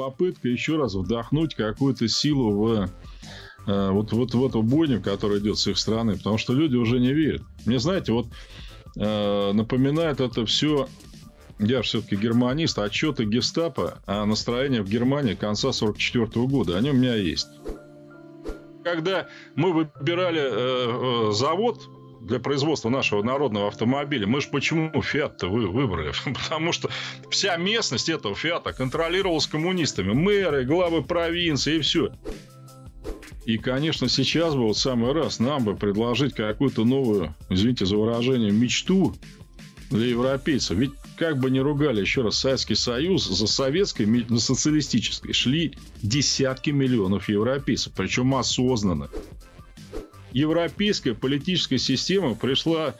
попытка еще раз вдохнуть какую-то силу в э, вот, вот в эту бойню, которая идет с их стороны, потому что люди уже не верят. Мне, знаете, вот э, напоминает это все, я же все-таки германист, отчеты гестапо о настроении в Германии конца 44 -го года. Они у меня есть. Когда мы выбирали э, э завод для производства нашего народного автомобиля. Мы же почему Фиат-то вы выбрали? Потому что вся местность этого Фиата контролировалась коммунистами. Мэры, главы провинции и все. И, конечно, сейчас бы вот самый раз нам бы предложить какую-то новую, извините за выражение, мечту для европейцев. Ведь как бы ни ругали еще раз Советский Союз, за советской, на социалистической шли десятки миллионов европейцев, причем осознанно европейская политическая система пришла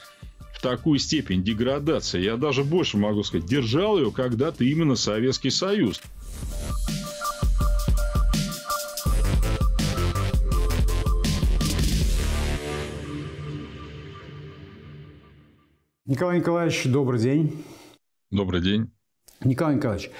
в такую степень деградации. Я даже больше могу сказать, держал ее когда-то именно Советский Союз. Николай Николаевич, добрый день. Добрый день. Николай Николаевич,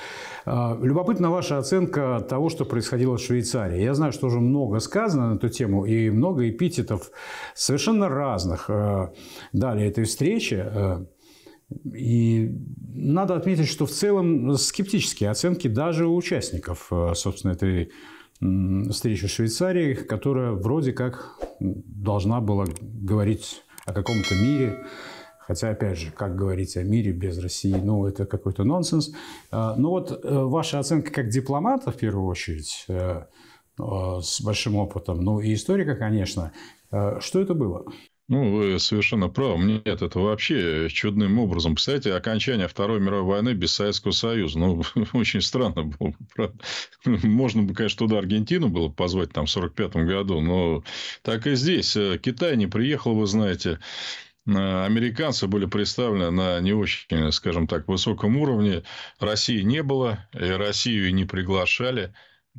а, любопытна ваша оценка того, что происходило в Швейцарии. Я знаю, что уже много сказано на эту тему, и много эпитетов совершенно разных э, дали этой встрече. Э, и надо отметить, что в целом скептические оценки даже у участников, э, собственно, этой встречи в Швейцарии, которая вроде как должна была говорить о каком-то мире, Хотя, опять же, как говорить о мире без России, ну, это какой-то нонсенс. А, ну вот э, ваша оценка как дипломата, в первую очередь, э, э, с большим опытом, ну, и историка, конечно, что это было? Ну, вы совершенно правы. Мне нет, это вообще чудным образом. Представляете, окончание Второй мировой войны без Советского Союза. Ну, очень странно было правда. Можно бы, конечно, туда Аргентину было позвать там в 1945 году, но так и здесь. Китай не приехал, вы знаете американцы были представлены на не очень, скажем так, высоком уровне. России не было, и Россию не приглашали.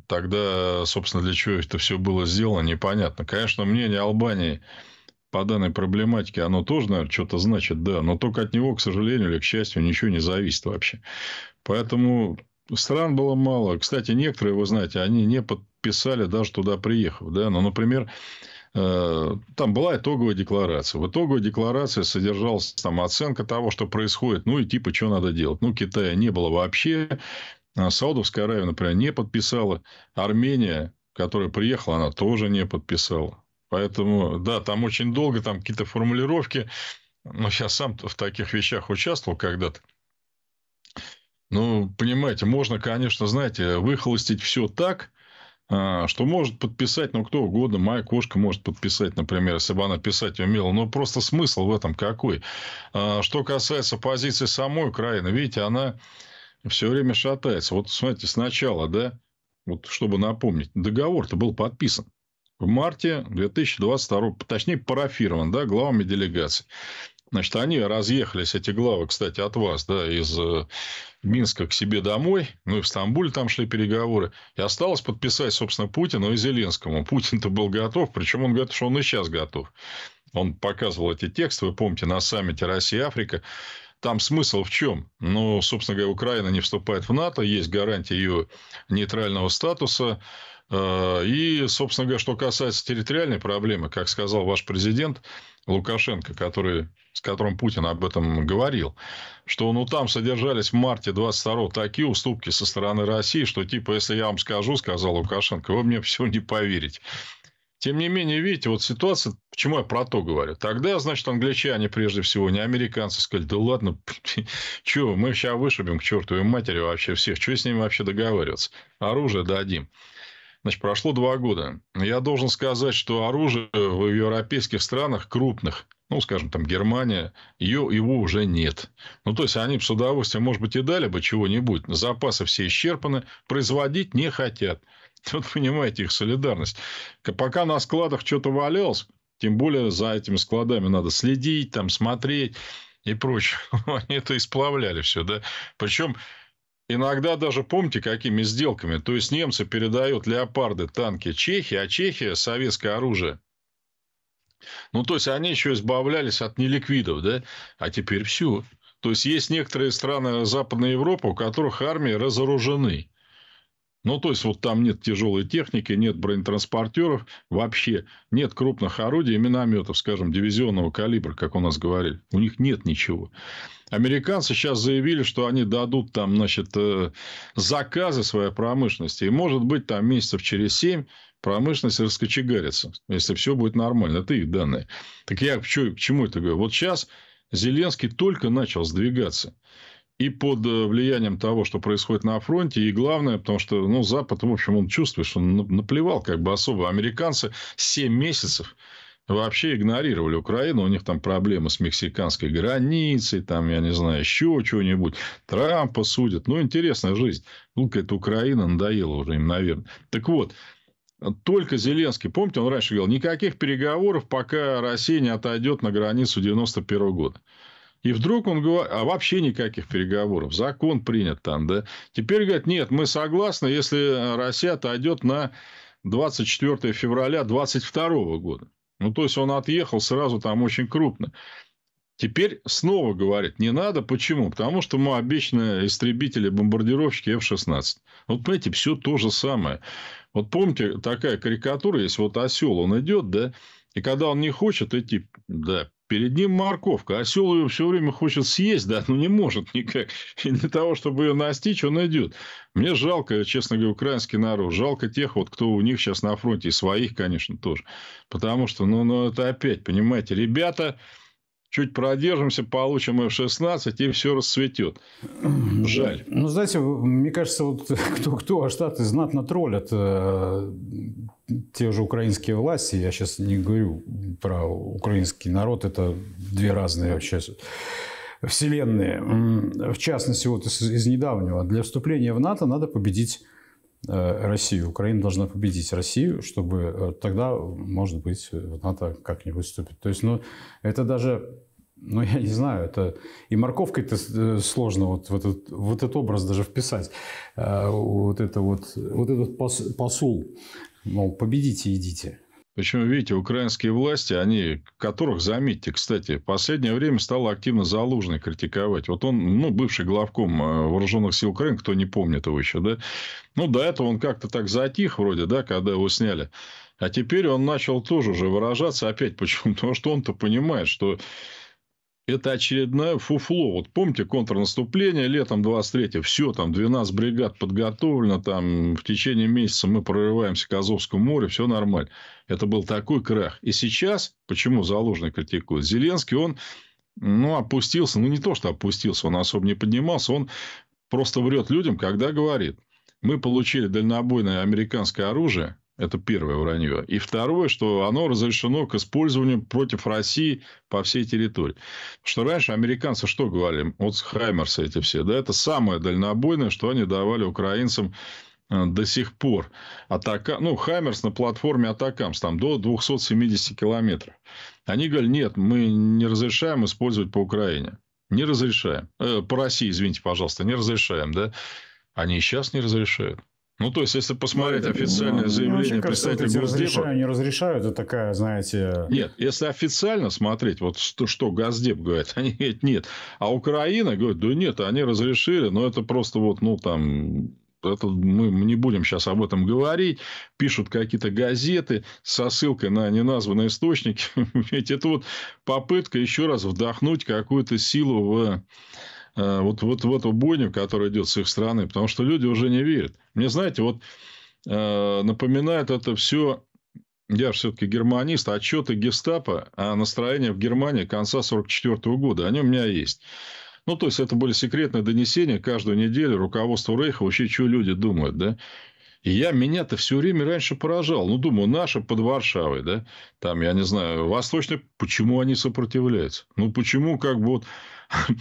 Тогда, собственно, для чего это все было сделано, непонятно. Конечно, мнение Албании по данной проблематике, оно тоже, наверное, что-то значит, да. Но только от него, к сожалению или к счастью, ничего не зависит вообще. Поэтому стран было мало. Кстати, некоторые, вы знаете, они не подписали даже туда приехав. Да? Но, ну, например, Э, там была итоговая декларация. В итоговой декларации содержалась там оценка того, что происходит, ну и типа, что надо делать. Ну, Китая не было вообще. А Саудовская Аравия, например, не подписала. Армения, которая приехала, она тоже не подписала. Поэтому, да, там очень долго, там какие-то формулировки. Но сейчас сам в таких вещах участвовал когда-то. Ну, понимаете, можно, конечно, знаете, выхолостить все так, а, что может подписать, ну, кто угодно, моя кошка может подписать, например, если бы она писать умела, но просто смысл в этом какой. А, что касается позиции самой Украины, видите, она все время шатается. Вот смотрите, сначала, да, вот чтобы напомнить, договор-то был подписан в марте 2022, точнее, парафирован, да, главами делегаций. Значит, они разъехались, эти главы, кстати, от вас, да, из э, Минска к себе домой, ну и в Стамбуле там шли переговоры. И осталось подписать, собственно, Путину и Зеленскому. Путин-то был готов, причем он говорит, что он и сейчас готов. Он показывал эти тексты, вы помните, на саммите Россия-Африка. Там смысл в чем? Ну, собственно говоря, Украина не вступает в НАТО, есть гарантия ее нейтрального статуса. А, и, собственно говоря, что касается территориальной проблемы, как сказал ваш президент Лукашенко, который, с которым Путин об этом говорил, что ну там содержались в марте 22 го такие уступки со стороны России, что типа, если я вам скажу, сказал Лукашенко, вы мне все не поверите. Тем не менее, видите, вот ситуация, почему я про то говорю. Тогда, значит, англичане прежде всего, не американцы, сказали, да ладно, чего, мы сейчас вышибем к чертовой матери вообще всех, что с ними вообще договариваться, оружие дадим. Значит, прошло два года. Я должен сказать, что оружие в европейских странах крупных, ну, скажем, там, Германия, ее, его уже нет. Ну, то есть, они с удовольствием, может быть, и дали бы чего-нибудь. Запасы все исчерпаны, производить не хотят. Вот понимаете их солидарность. Пока на складах что-то валялось, тем более за этими складами надо следить, там, смотреть и прочее. Они это исплавляли все, да. Причем Иногда даже помните, какими сделками. То есть немцы передают леопарды, танки Чехии, а Чехия – советское оружие. Ну, то есть, они еще избавлялись от неликвидов, да? А теперь все. То есть, есть некоторые страны Западной Европы, у которых армии разоружены. Ну, то есть, вот там нет тяжелой техники, нет бронетранспортеров, вообще нет крупных орудий, минометов, скажем, дивизионного калибра, как у нас говорили. У них нет ничего. Американцы сейчас заявили, что они дадут там, значит, э, заказы своей промышленности. И, может быть, там месяцев через семь промышленность раскочегарится, если все будет нормально. Это их данные. Так я к чему это говорю? Вот сейчас Зеленский только начал сдвигаться и под э, влиянием того, что происходит на фронте, и главное, потому что, ну, Запад, в общем, он чувствует, что он наплевал как бы особо. Американцы 7 месяцев вообще игнорировали Украину. У них там проблемы с мексиканской границей, там, я не знаю, еще чего-нибудь. Трампа судят. Ну, интересная жизнь. Ну, какая-то Украина надоела уже им, наверное. Так вот, только Зеленский, помните, он раньше говорил, никаких переговоров, пока Россия не отойдет на границу 91 -го года. И вдруг он говорит, а вообще никаких переговоров, закон принят там, да. Теперь говорит, нет, мы согласны, если Россия отойдет на 24 февраля 22 года. Ну, то есть, он отъехал сразу там очень крупно. Теперь снова говорит, не надо. Почему? Потому что мы обычные истребители, бомбардировщики F-16. Вот, понимаете, все то же самое. Вот помните, такая карикатура есть, вот осел, он идет, да, и когда он не хочет идти, да, Перед ним морковка. Осел ее все время хочет съесть, да, но не может никак. И для того, чтобы ее настичь, он идет. Мне жалко, честно говоря, украинский народ. Жалко тех, вот, кто у них сейчас на фронте. И своих, конечно, тоже. Потому что, ну, ну это опять, понимаете, ребята, чуть продержимся, получим F-16, и все расцветет. Жаль. Ну, знаете, мне кажется, вот кто-кто, а штаты знатно троллят э, те же украинские власти, я сейчас не говорю про украинский народ, это две разные вообще вселенные. В частности, вот из, из недавнего, для вступления в НАТО надо победить э, Россию. Украина должна победить Россию, чтобы э, тогда, может быть, в НАТО как-нибудь вступит. То есть, ну, это даже ну, я не знаю, это и морковкой-то э, сложно вот в этот, вот этот образ даже вписать. Вот, это вот, вот этот посул. Мол, победите, идите. Почему видите, украинские власти, они, которых, заметьте, кстати, в последнее время стало активно Залужный критиковать. Вот он, ну, бывший главком э, вооруженных сил Украины, кто не помнит его еще, да? Ну, до этого он как-то так затих вроде, да, когда его сняли. А теперь он начал тоже уже выражаться опять. Почему? Потому что он-то понимает, что это очередное фуфло. Вот помните контрнаступление летом 23 Все, там 12 бригад подготовлено, там в течение месяца мы прорываемся к Азовскому морю, все нормально. Это был такой крах. И сейчас, почему Заложный критикует? Зеленский, он ну, опустился, ну, не то, что опустился, он особо не поднимался, он просто врет людям, когда говорит, мы получили дальнобойное американское оружие, это первое вранье. И второе, что оно разрешено к использованию против России по всей территории. Что раньше американцы что говорили? Вот Хаймерсы эти все. Да, это самое дальнобойное, что они давали украинцам э, до сих пор. Атака... Ну, Хаймерс на платформе Атакамс, там до 270 километров. Они говорили нет, мы не разрешаем использовать по Украине. Не разрешаем. Э, по России, извините, пожалуйста, не разрешаем, да? Они и сейчас не разрешают. Ну, то есть, если посмотреть Смотрите, официальное ну, заявление ну, представителя кажется, Госдепа... Разрешаю, не разрешают, это такая, знаете... Нет, если официально смотреть, вот что, что Госдеп говорит, они говорят, нет. А Украина говорит, да нет, они разрешили, но это просто вот, ну, там, это мы не будем сейчас об этом говорить, пишут какие-то газеты со ссылкой на неназванные источники. Ведь это вот попытка еще раз вдохнуть какую-то силу в Э, вот, вот в эту бойню, которая идет с их стороны, потому что люди уже не верят. Мне, знаете, вот э, напоминает это все, я все-таки германист, отчеты гестапо о настроении в Германии конца 1944 года. Они у меня есть. Ну, то есть, это были секретные донесения каждую неделю руководству Рейха, вообще, что люди думают, да? И я меня-то все время раньше поражал. Ну, думаю, наши под Варшавой, да, там, я не знаю, восточные, почему они сопротивляются? Ну, почему как бы вот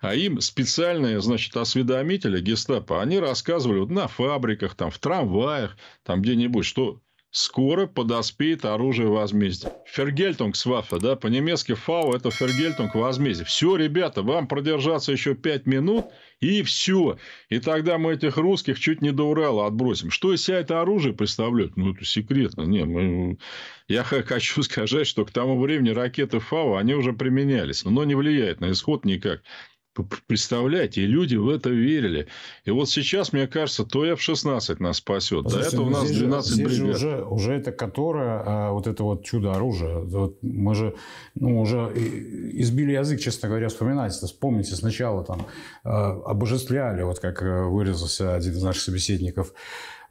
А им специальные, значит, осведомители гестапо, они рассказывали вот на фабриках, там, в трамваях, там где-нибудь, что скоро подоспеет оружие возмездия. Фергельтунгсваффе, да, по-немецки фау это фергельтунг возмездие. Все, ребята, вам продержаться еще пять минут и все. И тогда мы этих русских чуть не до Урала отбросим. Что из себя это оружие представляет? Ну, это секретно. Не, мы... Я хочу сказать, что к тому времени ракеты ФАУ, они уже применялись, но не влияет на исход никак. Представляете, и люди в это верили. И вот сейчас, мне кажется, то F-16 нас спасет. Да это у ну нас 12 здесь бригад. Же уже, уже это которое, а, вот это вот чудо-оружие. Вот мы же ну, уже избили язык, честно говоря, вспоминать. Вспомните, сначала там а, обожествляли, вот как э, выразился один из наших собеседников,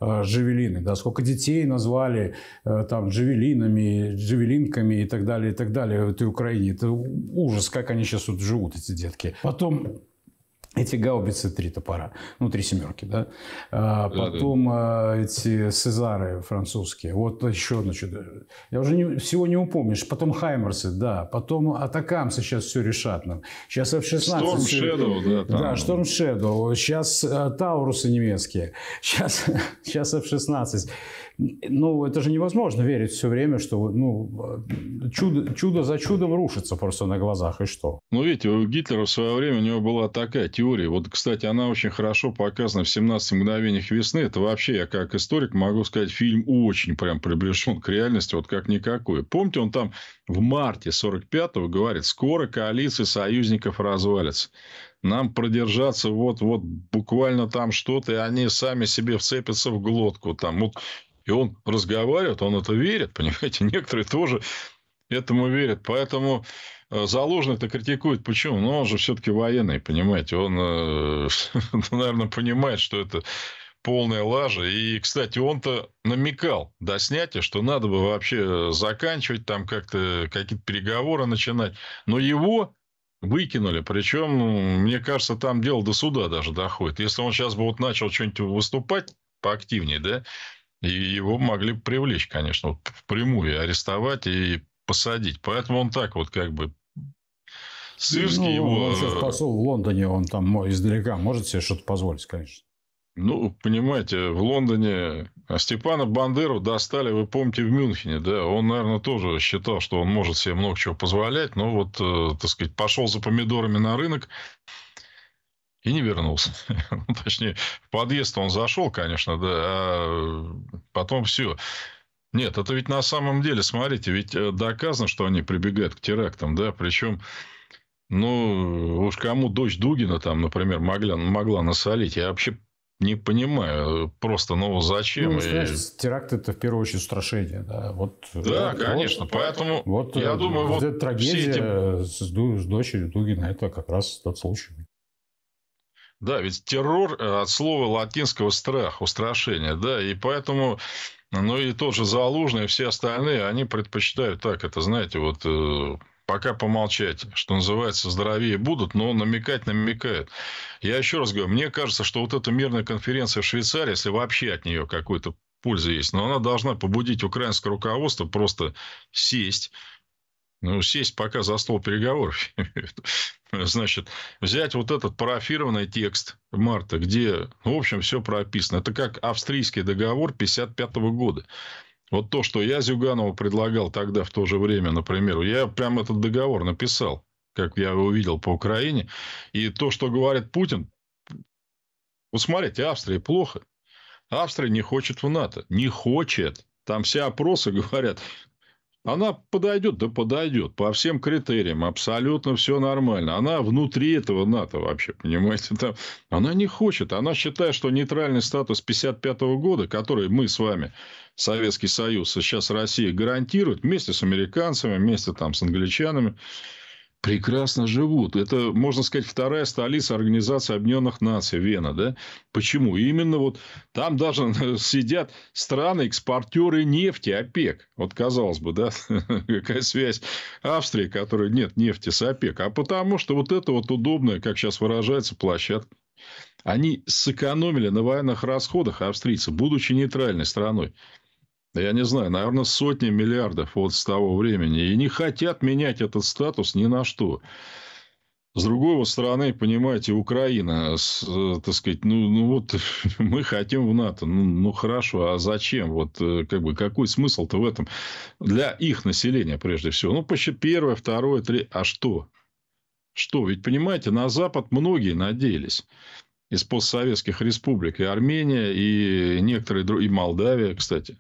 Э, Джавелины, да, сколько детей назвали э, там Джавелинами, Джавелинками и так далее, и так далее в этой Украине. Это ужас, как они сейчас тут живут, эти детки. Потом эти гаубицы три топора, ну три семерки, да. А потом да, да. эти Сезары французские. Вот еще одно чудо. Я уже не, всего не упомнишь. Потом Хаймерсы, да. Потом Атакамсы сейчас все решат нам. Сейчас F-16. Шторм Шедоу, да. Там. Да, Шторм Шедоу. Сейчас э, Таурусы немецкие. Сейчас, сейчас F-16 ну, это же невозможно верить все время, что ну, чудо, чудо за чудом рушится просто на глазах, и что? Ну, видите, у Гитлера в свое время у него была такая теория. Вот, кстати, она очень хорошо показана в «17 мгновениях весны». Это вообще, я как историк могу сказать, фильм очень прям приближен к реальности, вот как никакой. Помните, он там в марте 45-го говорит, скоро коалиция союзников развалится. Нам продержаться вот-вот буквально там что-то, и они сами себе вцепятся в глотку. Там. Вот и он разговаривает, он это верит, понимаете? Некоторые тоже этому верят. Поэтому э, Залужный это критикует. Почему? Ну, он же все-таки военный, понимаете. Он, э, ну, наверное, понимает, что это полная лажа. И, кстати, он-то намекал до снятия, что надо бы вообще э, заканчивать, там как-то какие-то переговоры начинать. Но его выкинули. Причем, мне кажется, там дело до суда даже доходит. Если он сейчас бы вот начал что-нибудь выступать поактивнее, да, и его могли привлечь, конечно, вот впрямую, арестовать и посадить. Поэтому он так вот как бы Сырский ну, его... Он сейчас э, посол в Лондоне, он там издалека может себе что-то позволить, конечно. Ну, понимаете, в Лондоне а Степана Бандеру достали, вы помните, в Мюнхене, да, он, наверное, тоже считал, что он может себе много чего позволять, но вот, э, так сказать, пошел за помидорами на рынок, и не вернулся. Ну, точнее, в подъезд он зашел, конечно, да, а потом все. Нет, это ведь на самом деле, смотрите, ведь э, доказано, что они прибегают к терактам, да, причем, ну, уж кому дочь Дугина там, например, могла, могла насолить, я вообще не понимаю просто, ну зачем? Ну, знаешь, и... теракт это в первую очередь устрашение, да. Вот, да, вот, конечно. Вот, Поэтому вот, я э, думаю, вот, вот эта трагедия эти... с дочерью Дугина это как раз тот случай. Да, ведь террор э, от слова латинского страх, устрашение, да, и поэтому, ну и тот же Залужный, и все остальные, они предпочитают так, это, знаете, вот э, пока помолчать, что называется, здоровее будут, но намекать намекают. Я еще раз говорю, мне кажется, что вот эта мирная конференция в Швейцарии, если вообще от нее какой-то польза есть, но она должна побудить украинское руководство просто сесть, ну, сесть пока за стол переговоров. Значит, взять вот этот парафированный текст марта, где, в общем, все прописано. Это как австрийский договор 1955 года. Вот то, что я Зюганову предлагал тогда в то же время, например, я прям этот договор написал, как я его видел по Украине. И то, что говорит Путин, вот смотрите, Австрия плохо. Австрия не хочет в НАТО. Не хочет. Там все опросы говорят, она подойдет, да подойдет, по всем критериям, абсолютно все нормально. Она внутри этого НАТО вообще, понимаете? Там, она не хочет, она считает, что нейтральный статус 55 года, который мы с вами, Советский Союз, сейчас Россия гарантирует вместе с американцами, вместе там с англичанами, прекрасно живут. Это, можно сказать, вторая столица Организации Объединенных Наций, Вена, да? Почему? Именно вот там даже сидят страны-экспортеры нефти, ОПЕК. Вот, казалось бы, да, какая связь Австрии, которая нет нефти с ОПЕК. А потому, что вот это вот удобная, как сейчас выражается, площадка. Они сэкономили на военных расходах австрийцы, будучи нейтральной страной я не знаю, наверное, сотни миллиардов вот с того времени. И не хотят менять этот статус ни на что. С другой стороны, понимаете, Украина, с, э, так сказать, ну, ну вот мы хотим в НАТО, ну, ну хорошо, а зачем? Вот э, как бы какой смысл-то в этом для их населения прежде всего? Ну почти первое, второе, третье, а что? Что? Ведь понимаете, на Запад многие надеялись из постсоветских республик, и Армения, и некоторые другие, и Молдавия, кстати.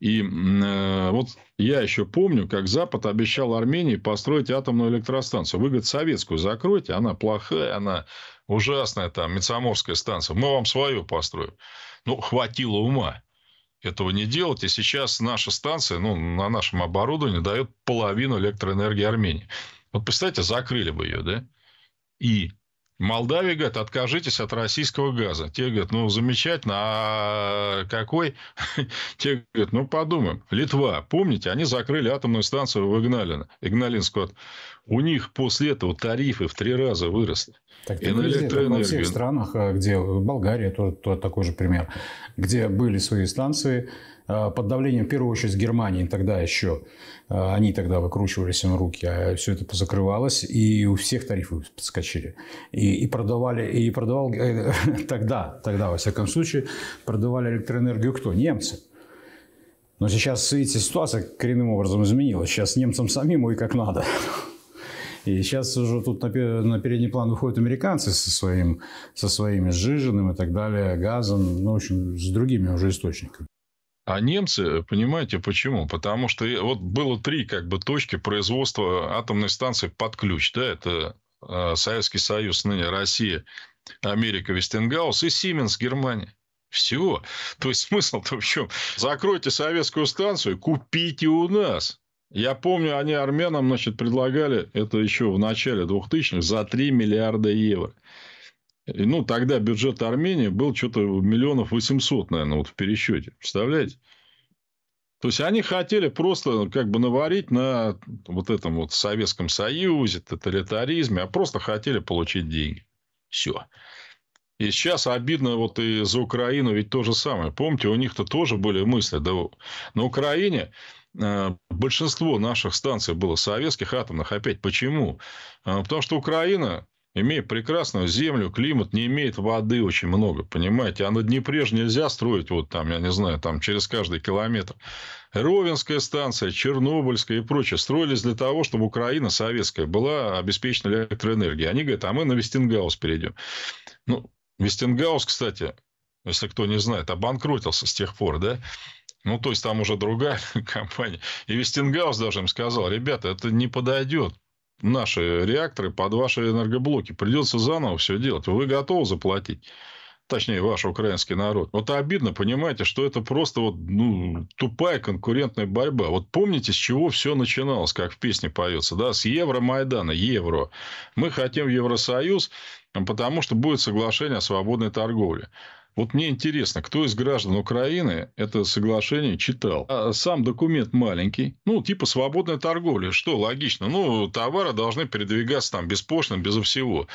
И э, вот я еще помню, как Запад обещал Армении построить атомную электростанцию. Вы, говорит, советскую закройте, она плохая, она ужасная, там, Мицамовская станция. Мы вам свою построим. Ну, хватило ума этого не делать. И сейчас наша станция, ну, на нашем оборудовании дает половину электроэнергии Армении. Вот представьте, закрыли бы ее, да? И Молдавия говорит, откажитесь от российского газа. Те говорят, ну, замечательно, а какой? Те говорят, ну, подумаем. Литва, помните, они закрыли атомную станцию в Игналино, Игналинскую. У них после этого тарифы в три раза выросли. Так, и на электроэнергию. Во всех странах, а где Болгария, тоже такой же пример, где были свои станции, а, под давлением, в первую очередь, Германии тогда еще. А, они тогда выкручивались им руки, а все это позакрывалось, и у всех тарифы подскочили. И, и продавали, и продавал э, тогда, тогда, во всяком случае, продавали электроэнергию кто? Немцы. Но сейчас, видите, ситуация коренным образом изменилась. Сейчас немцам самим и как надо. И сейчас уже тут на, передний план выходят американцы со, своим, со своими сжиженным и так далее, газом, ну, в общем, с другими уже источниками. А немцы, понимаете, почему? Потому что вот было три как бы точки производства атомной станции под ключ. Да, это а, Советский Союз, ныне Россия, Америка, Вестенгаус и Сименс, Германия. Все. То есть смысл-то в чем? Закройте советскую станцию, купите у нас. Я помню, они армянам значит, предлагали это еще в начале 2000-х за 3 миллиарда евро. Ну, тогда бюджет Армении был что-то миллионов 800, наверное, вот в пересчете. Представляете? То есть, они хотели просто ну, как бы наварить на вот этом вот Советском Союзе, тоталитаризме, а просто хотели получить деньги. Все. И сейчас обидно вот и за Украину ведь то же самое. Помните, у них-то тоже были мысли. Да, на Украине э, большинство наших станций было советских атомных. Опять почему? Э, потому что Украина имея прекрасную землю, климат, не имеет воды очень много, понимаете? А на Днепре же нельзя строить вот там, я не знаю, там через каждый километр. Ровенская станция, Чернобыльская и прочее строились для того, чтобы Украина советская была обеспечена электроэнергией. Они говорят, а мы на Вестингаус перейдем. Ну, Вестингаус, кстати, если кто не знает, обанкротился с тех пор, да? Ну, то есть, там уже другая компания. И Вестингаус даже им сказал, ребята, это не подойдет, наши реакторы под ваши энергоблоки. Придется заново все делать. Вы готовы заплатить? Точнее, ваш украинский народ. Вот обидно, понимаете, что это просто вот, ну, тупая конкурентная борьба. Вот помните, с чего все начиналось, как в песне поется, да, с Евромайдана, Евро. Мы хотим Евросоюз, потому что будет соглашение о свободной торговле. Вот мне интересно, кто из граждан Украины это соглашение читал? А сам документ маленький, ну, типа свободная торговля, что логично. Ну, товары должны передвигаться там без пошлин, безо всего.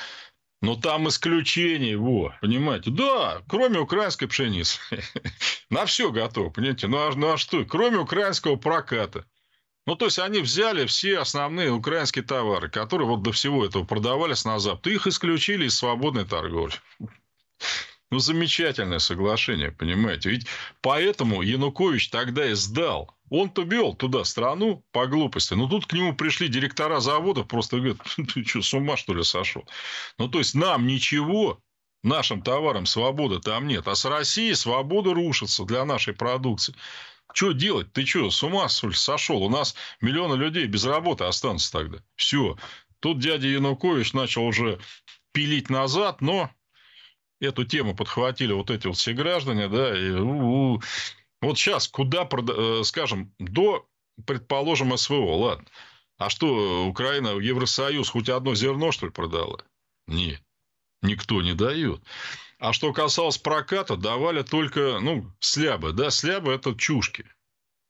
Но там исключение его, понимаете? Да, кроме украинской пшеницы. На все готов, понимаете? Ну а, ну а что? Кроме украинского проката. Ну, то есть, они взяли все основные украинские товары, которые вот до всего этого продавались на Запад, их исключили из свободной торговли. Ну, замечательное соглашение, понимаете? Ведь поэтому Янукович тогда и сдал. Он-то бел туда страну по глупости. Но ну, тут к нему пришли директора заводов, просто говорят, ты что, с ума что ли сошел? Ну, то есть, нам ничего, нашим товарам свободы там нет. А с Россией свобода рушится для нашей продукции. Что делать? Ты что, с ума что ли сошел? У нас миллионы людей без работы останутся тогда. Все. Тут дядя Янукович начал уже пилить назад, но эту тему подхватили вот эти вот все граждане, да, и у -у. вот сейчас куда, э, скажем, до, предположим, СВО, ладно, а что, Украина Евросоюз хоть одно зерно, что ли, продала? Нет, никто не дает. А что касалось проката, давали только, ну, слябы, да, слябы – это чушки.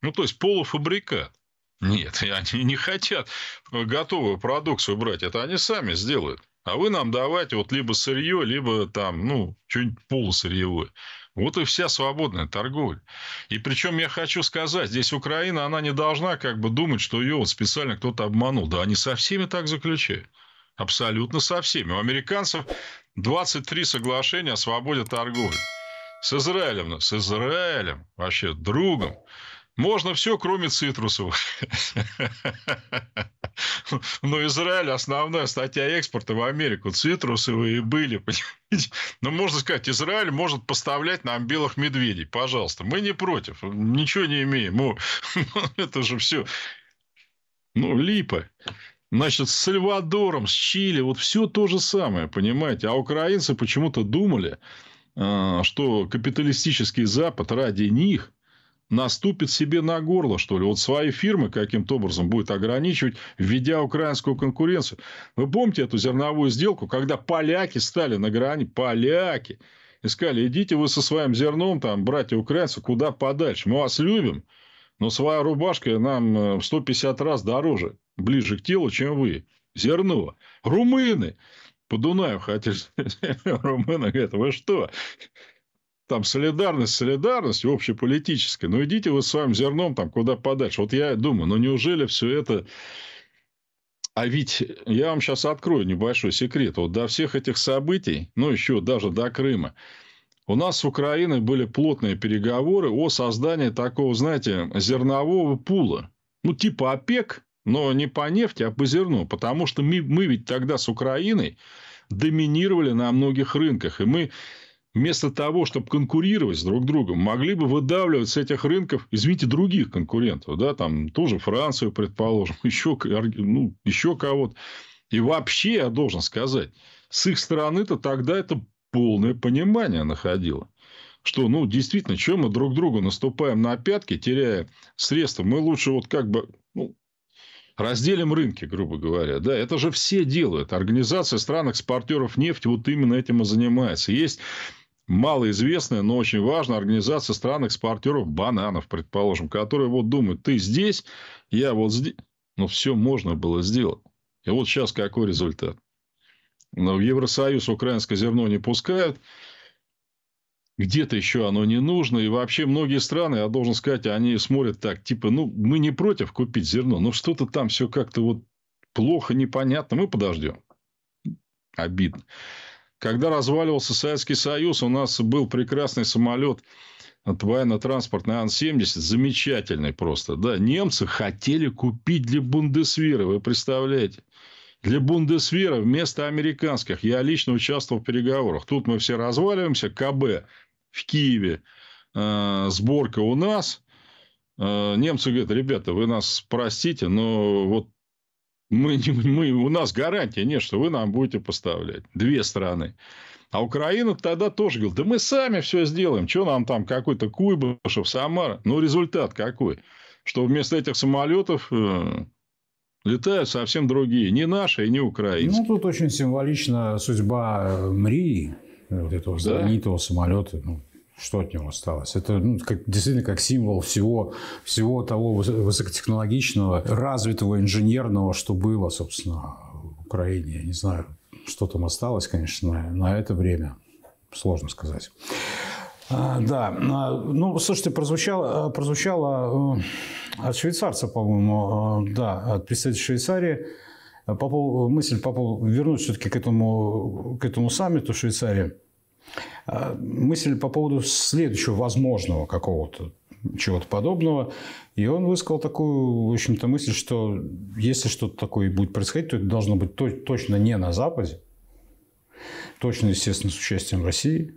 Ну, то есть, полуфабрикат. Нет, они не хотят э, готовую продукцию брать, это они сами сделают а вы нам давайте вот либо сырье, либо там, ну, что-нибудь полусырьевое. Вот и вся свободная торговля. И причем я хочу сказать, здесь Украина, она не должна как бы думать, что ее вот специально кто-то обманул. Да они со всеми так заключают. Абсолютно со всеми. У американцев 23 соглашения о свободе торговли. С Израилем, с Израилем, вообще другом. Можно все, кроме цитрусов. Но Израиль основная статья экспорта в Америку. Цитрусовые были, понимаете? Но можно сказать, Израиль может поставлять нам белых медведей, пожалуйста. Мы не против, ничего не имеем. Это же все, ну, липа. Значит, с Сальвадором, с Чили, вот все то же самое, понимаете? А украинцы почему-то думали, а, что капиталистический Запад ради них – наступит себе на горло, что ли. Вот свои фирмы каким-то образом будет ограничивать, введя украинскую конкуренцию. Вы помните эту зерновую сделку, когда поляки стали на грани, поляки, и сказали, идите вы со своим зерном, там, братья украинцы, куда подальше. Мы вас любим, но своя рубашка нам э, в 150 раз дороже, ближе к телу, чем вы. Зерно. Румыны по Дунаю хотели. Румыны говорят, вы что? там солидарность, солидарность общеполитическая, но ну, идите вы с своим зерном там куда подальше. Вот я думаю, ну неужели все это... А ведь я вам сейчас открою небольшой секрет. Вот до всех этих событий, ну еще даже до Крыма, у нас с Украиной были плотные переговоры о создании такого, знаете, зернового пула. Ну, типа ОПЕК, но не по нефти, а по зерну. Потому что мы, мы ведь тогда с Украиной доминировали на многих рынках. И мы вместо того, чтобы конкурировать с друг другом, могли бы выдавливать с этих рынков, извините, других конкурентов, да, там тоже Францию, предположим, еще, ну, еще кого-то. И вообще, я должен сказать, с их стороны-то тогда это полное понимание находило. Что, ну, действительно, чем мы друг другу наступаем на пятки, теряя средства, мы лучше вот как бы, ну, разделим рынки, грубо говоря. Да, это же все делают. Организация стран-экспортеров нефти вот именно этим и занимается. Есть малоизвестная, но очень важная организация стран-экспортеров бананов, предположим, которые вот думают, ты здесь, я вот здесь. Но все можно было сделать. И вот сейчас какой результат? Но в Евросоюз украинское зерно не пускают. Где-то еще оно не нужно. И вообще многие страны, я должен сказать, они смотрят так, типа, ну, мы не против купить зерно, но что-то там все как-то вот плохо, непонятно, мы подождем. Обидно. Когда разваливался Советский Союз, у нас был прекрасный самолет военно-транспортный Ан-70, замечательный просто. Да, немцы хотели купить для Бундесвера, вы представляете? Для Бундесвера вместо американских. Я лично участвовал в переговорах. Тут мы все разваливаемся, КБ в Киеве, э, сборка у нас. Э, немцы говорят, ребята, вы нас простите, но вот мы, мы, у нас гарантия нет, что вы нам будете поставлять. Две страны. А Украина тогда тоже говорила, да мы сами все сделаем. Что нам там какой-то Куйбышев, Самара? Ну, результат какой? Что вместо этих самолетов э, летают совсем другие. Не наши и не украинские. Ну, тут очень символична судьба э, Мрии, э, вот этого знаменитого да? самолета. Ну, что от него осталось? Это ну, как, действительно как символ всего, всего того высокотехнологичного, развитого инженерного, что было, собственно, в Украине. Я не знаю, что там осталось, конечно, на, на это время. Сложно сказать. А, да, а, ну, слушайте, прозвучало, а, прозвучало э, от швейцарца, по-моему, а, да, от представителя Швейцарии, по поводу, мысль по поводу, вернуть все-таки к этому, к этому саммиту Швейцарии. А, мысль по поводу следующего возможного какого-то чего-то подобного. И он высказал такую, в общем-то, мысль, что если что-то такое будет происходить, то это должно быть то точно не на Западе, точно, естественно, с участием России.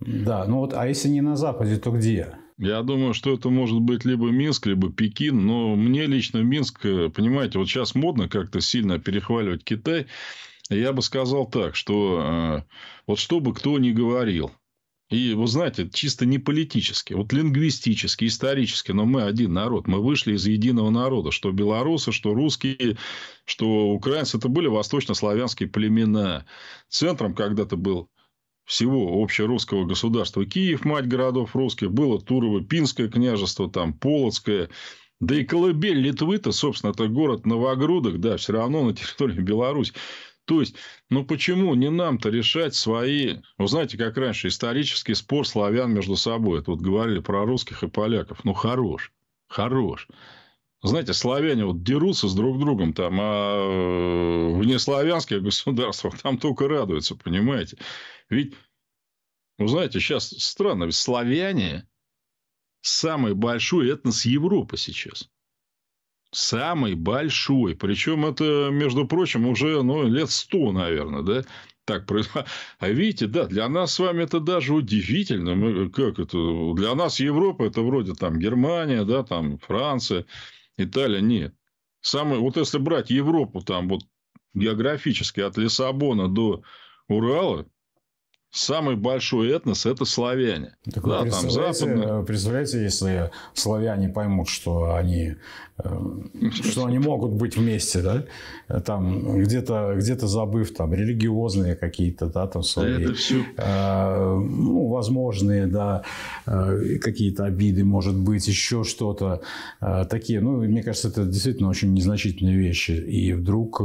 Да, ну вот, а если не на Западе, то где? Я думаю, что это может быть либо Минск, либо Пекин. Но мне лично Минск, э, понимаете, вот сейчас модно как-то сильно перехваливать Китай я бы сказал так, что э, вот что бы кто ни говорил, и вы знаете, чисто не политически, вот лингвистически, исторически, но мы один народ, мы вышли из единого народа, что белорусы, что русские, что украинцы, это были восточнославянские племена. Центром когда-то был всего общерусского государства Киев, мать городов русских, было Турово, Пинское княжество, там Полоцкое, да и колыбель Литвы-то, собственно, это город Новогрудок, да, все равно на территории Беларусь. То есть, ну почему не нам-то решать свои... Вы знаете, как раньше, исторический спор славян между собой. Это вот говорили про русских и поляков. Ну, хорош, хорош. Знаете, славяне вот дерутся с друг другом там, а э, в неславянских государствах там только радуются, понимаете? Ведь, вы знаете, сейчас странно, ведь славяне самый большой этнос Европы сейчас. Самый большой. Причем это, между прочим, уже ну, лет сто, наверное, да? так происходит. А видите, да, для нас с вами это даже удивительно. Мы, как это? Для нас Европа это вроде там Германия, да, там Франция, Италия. Нет. Самый, вот если брать Европу там вот географически от Лиссабона до Урала, самый большой этнос – это славяне. Так да, представляете, там западные... Э, представляете, если славяне поймут, что они, э, что они могут быть вместе, да? Там где-то где забыв там религиозные какие-то, да, там свои, это все... э, ну, возможные, да, э, какие-то обиды, может быть, еще что-то э, такие. Ну, мне кажется, это действительно очень незначительные вещи. И вдруг э,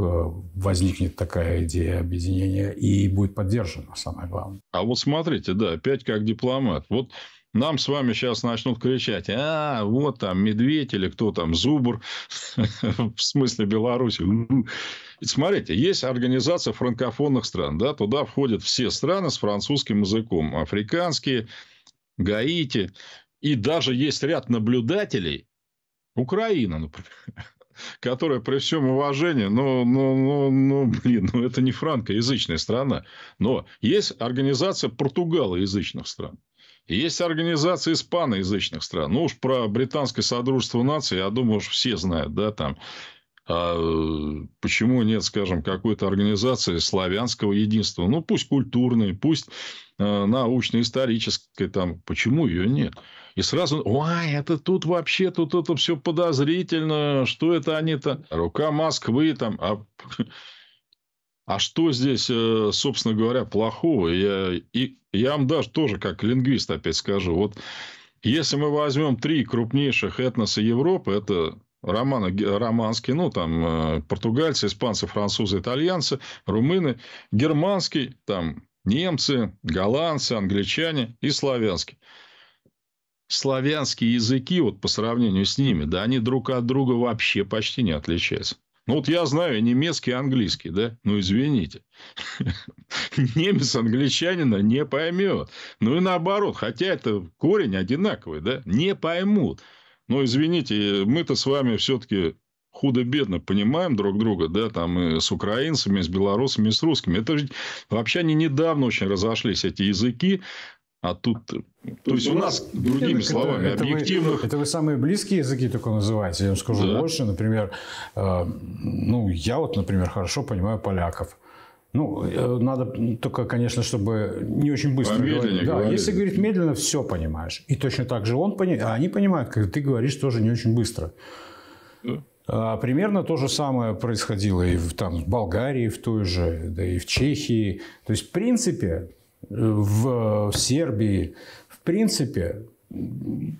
возникнет такая идея объединения и будет поддержана, самое главное. А вот смотрите, да, опять как дипломат. Вот нам с вами сейчас начнут кричать, а, вот там Медведь или кто там, Зубр, в смысле Беларуси. Смотрите, есть организация франкофонных стран, да, туда входят все страны с французским языком, африканские, Гаити, и даже есть ряд наблюдателей, Украина, например, которая при всем уважении, ну, ну, ну, ну, блин, ну это не франкоязычная страна. Но есть организация португалоязычных стран. Есть организации испаноязычных стран. Ну уж про британское содружество наций, я думаю, уж все знают, да, там а э, Почему нет, скажем, какой-то организации славянского единства? Ну, пусть культурной, пусть э, научно-исторической. Там. Почему ее нет? И сразу, ой, это тут вообще, тут это все подозрительно. Что это они-то? Рука Москвы там. А, а что здесь, э, собственно говоря, плохого? Я, и, я вам даже тоже, как лингвист, опять скажу. Вот если мы возьмем три крупнейших этноса Европы, это романа, романский, ну, там, э, португальцы, испанцы, французы, итальянцы, румыны, германский, там, немцы, голландцы, англичане и славянский. Славянские языки, вот по сравнению с ними, да, они друг от друга вообще почти не отличаются. Ну, вот я знаю немецкий и английский, да? Ну, извините. Немец англичанина не поймет. Ну, и наоборот. Хотя это корень одинаковый, да? Не поймут. Но ну, извините, мы-то с вами все-таки худо-бедно понимаем друг друга, да, там и с украинцами, и с белорусами, и с русскими. Это же вообще они недавно очень разошлись, эти языки, а тут... То, то есть, у нас, другими это, словами, это объективных... Вы, это вы самые близкие языки только называете. Я вам скажу да. больше. Например, э, ну, я вот, например, хорошо понимаю поляков. Ну, э, надо только, конечно, чтобы не очень быстро говорить. Да, говорили. если говорить медленно, все понимаешь. И точно так же он понимает, а они понимают, когда ты говоришь тоже не очень быстро. Да. А, примерно то же самое происходило и в, там, в Болгарии, в той же, да и в Чехии. То есть, в принципе, э, в, в Сербии, в принципе,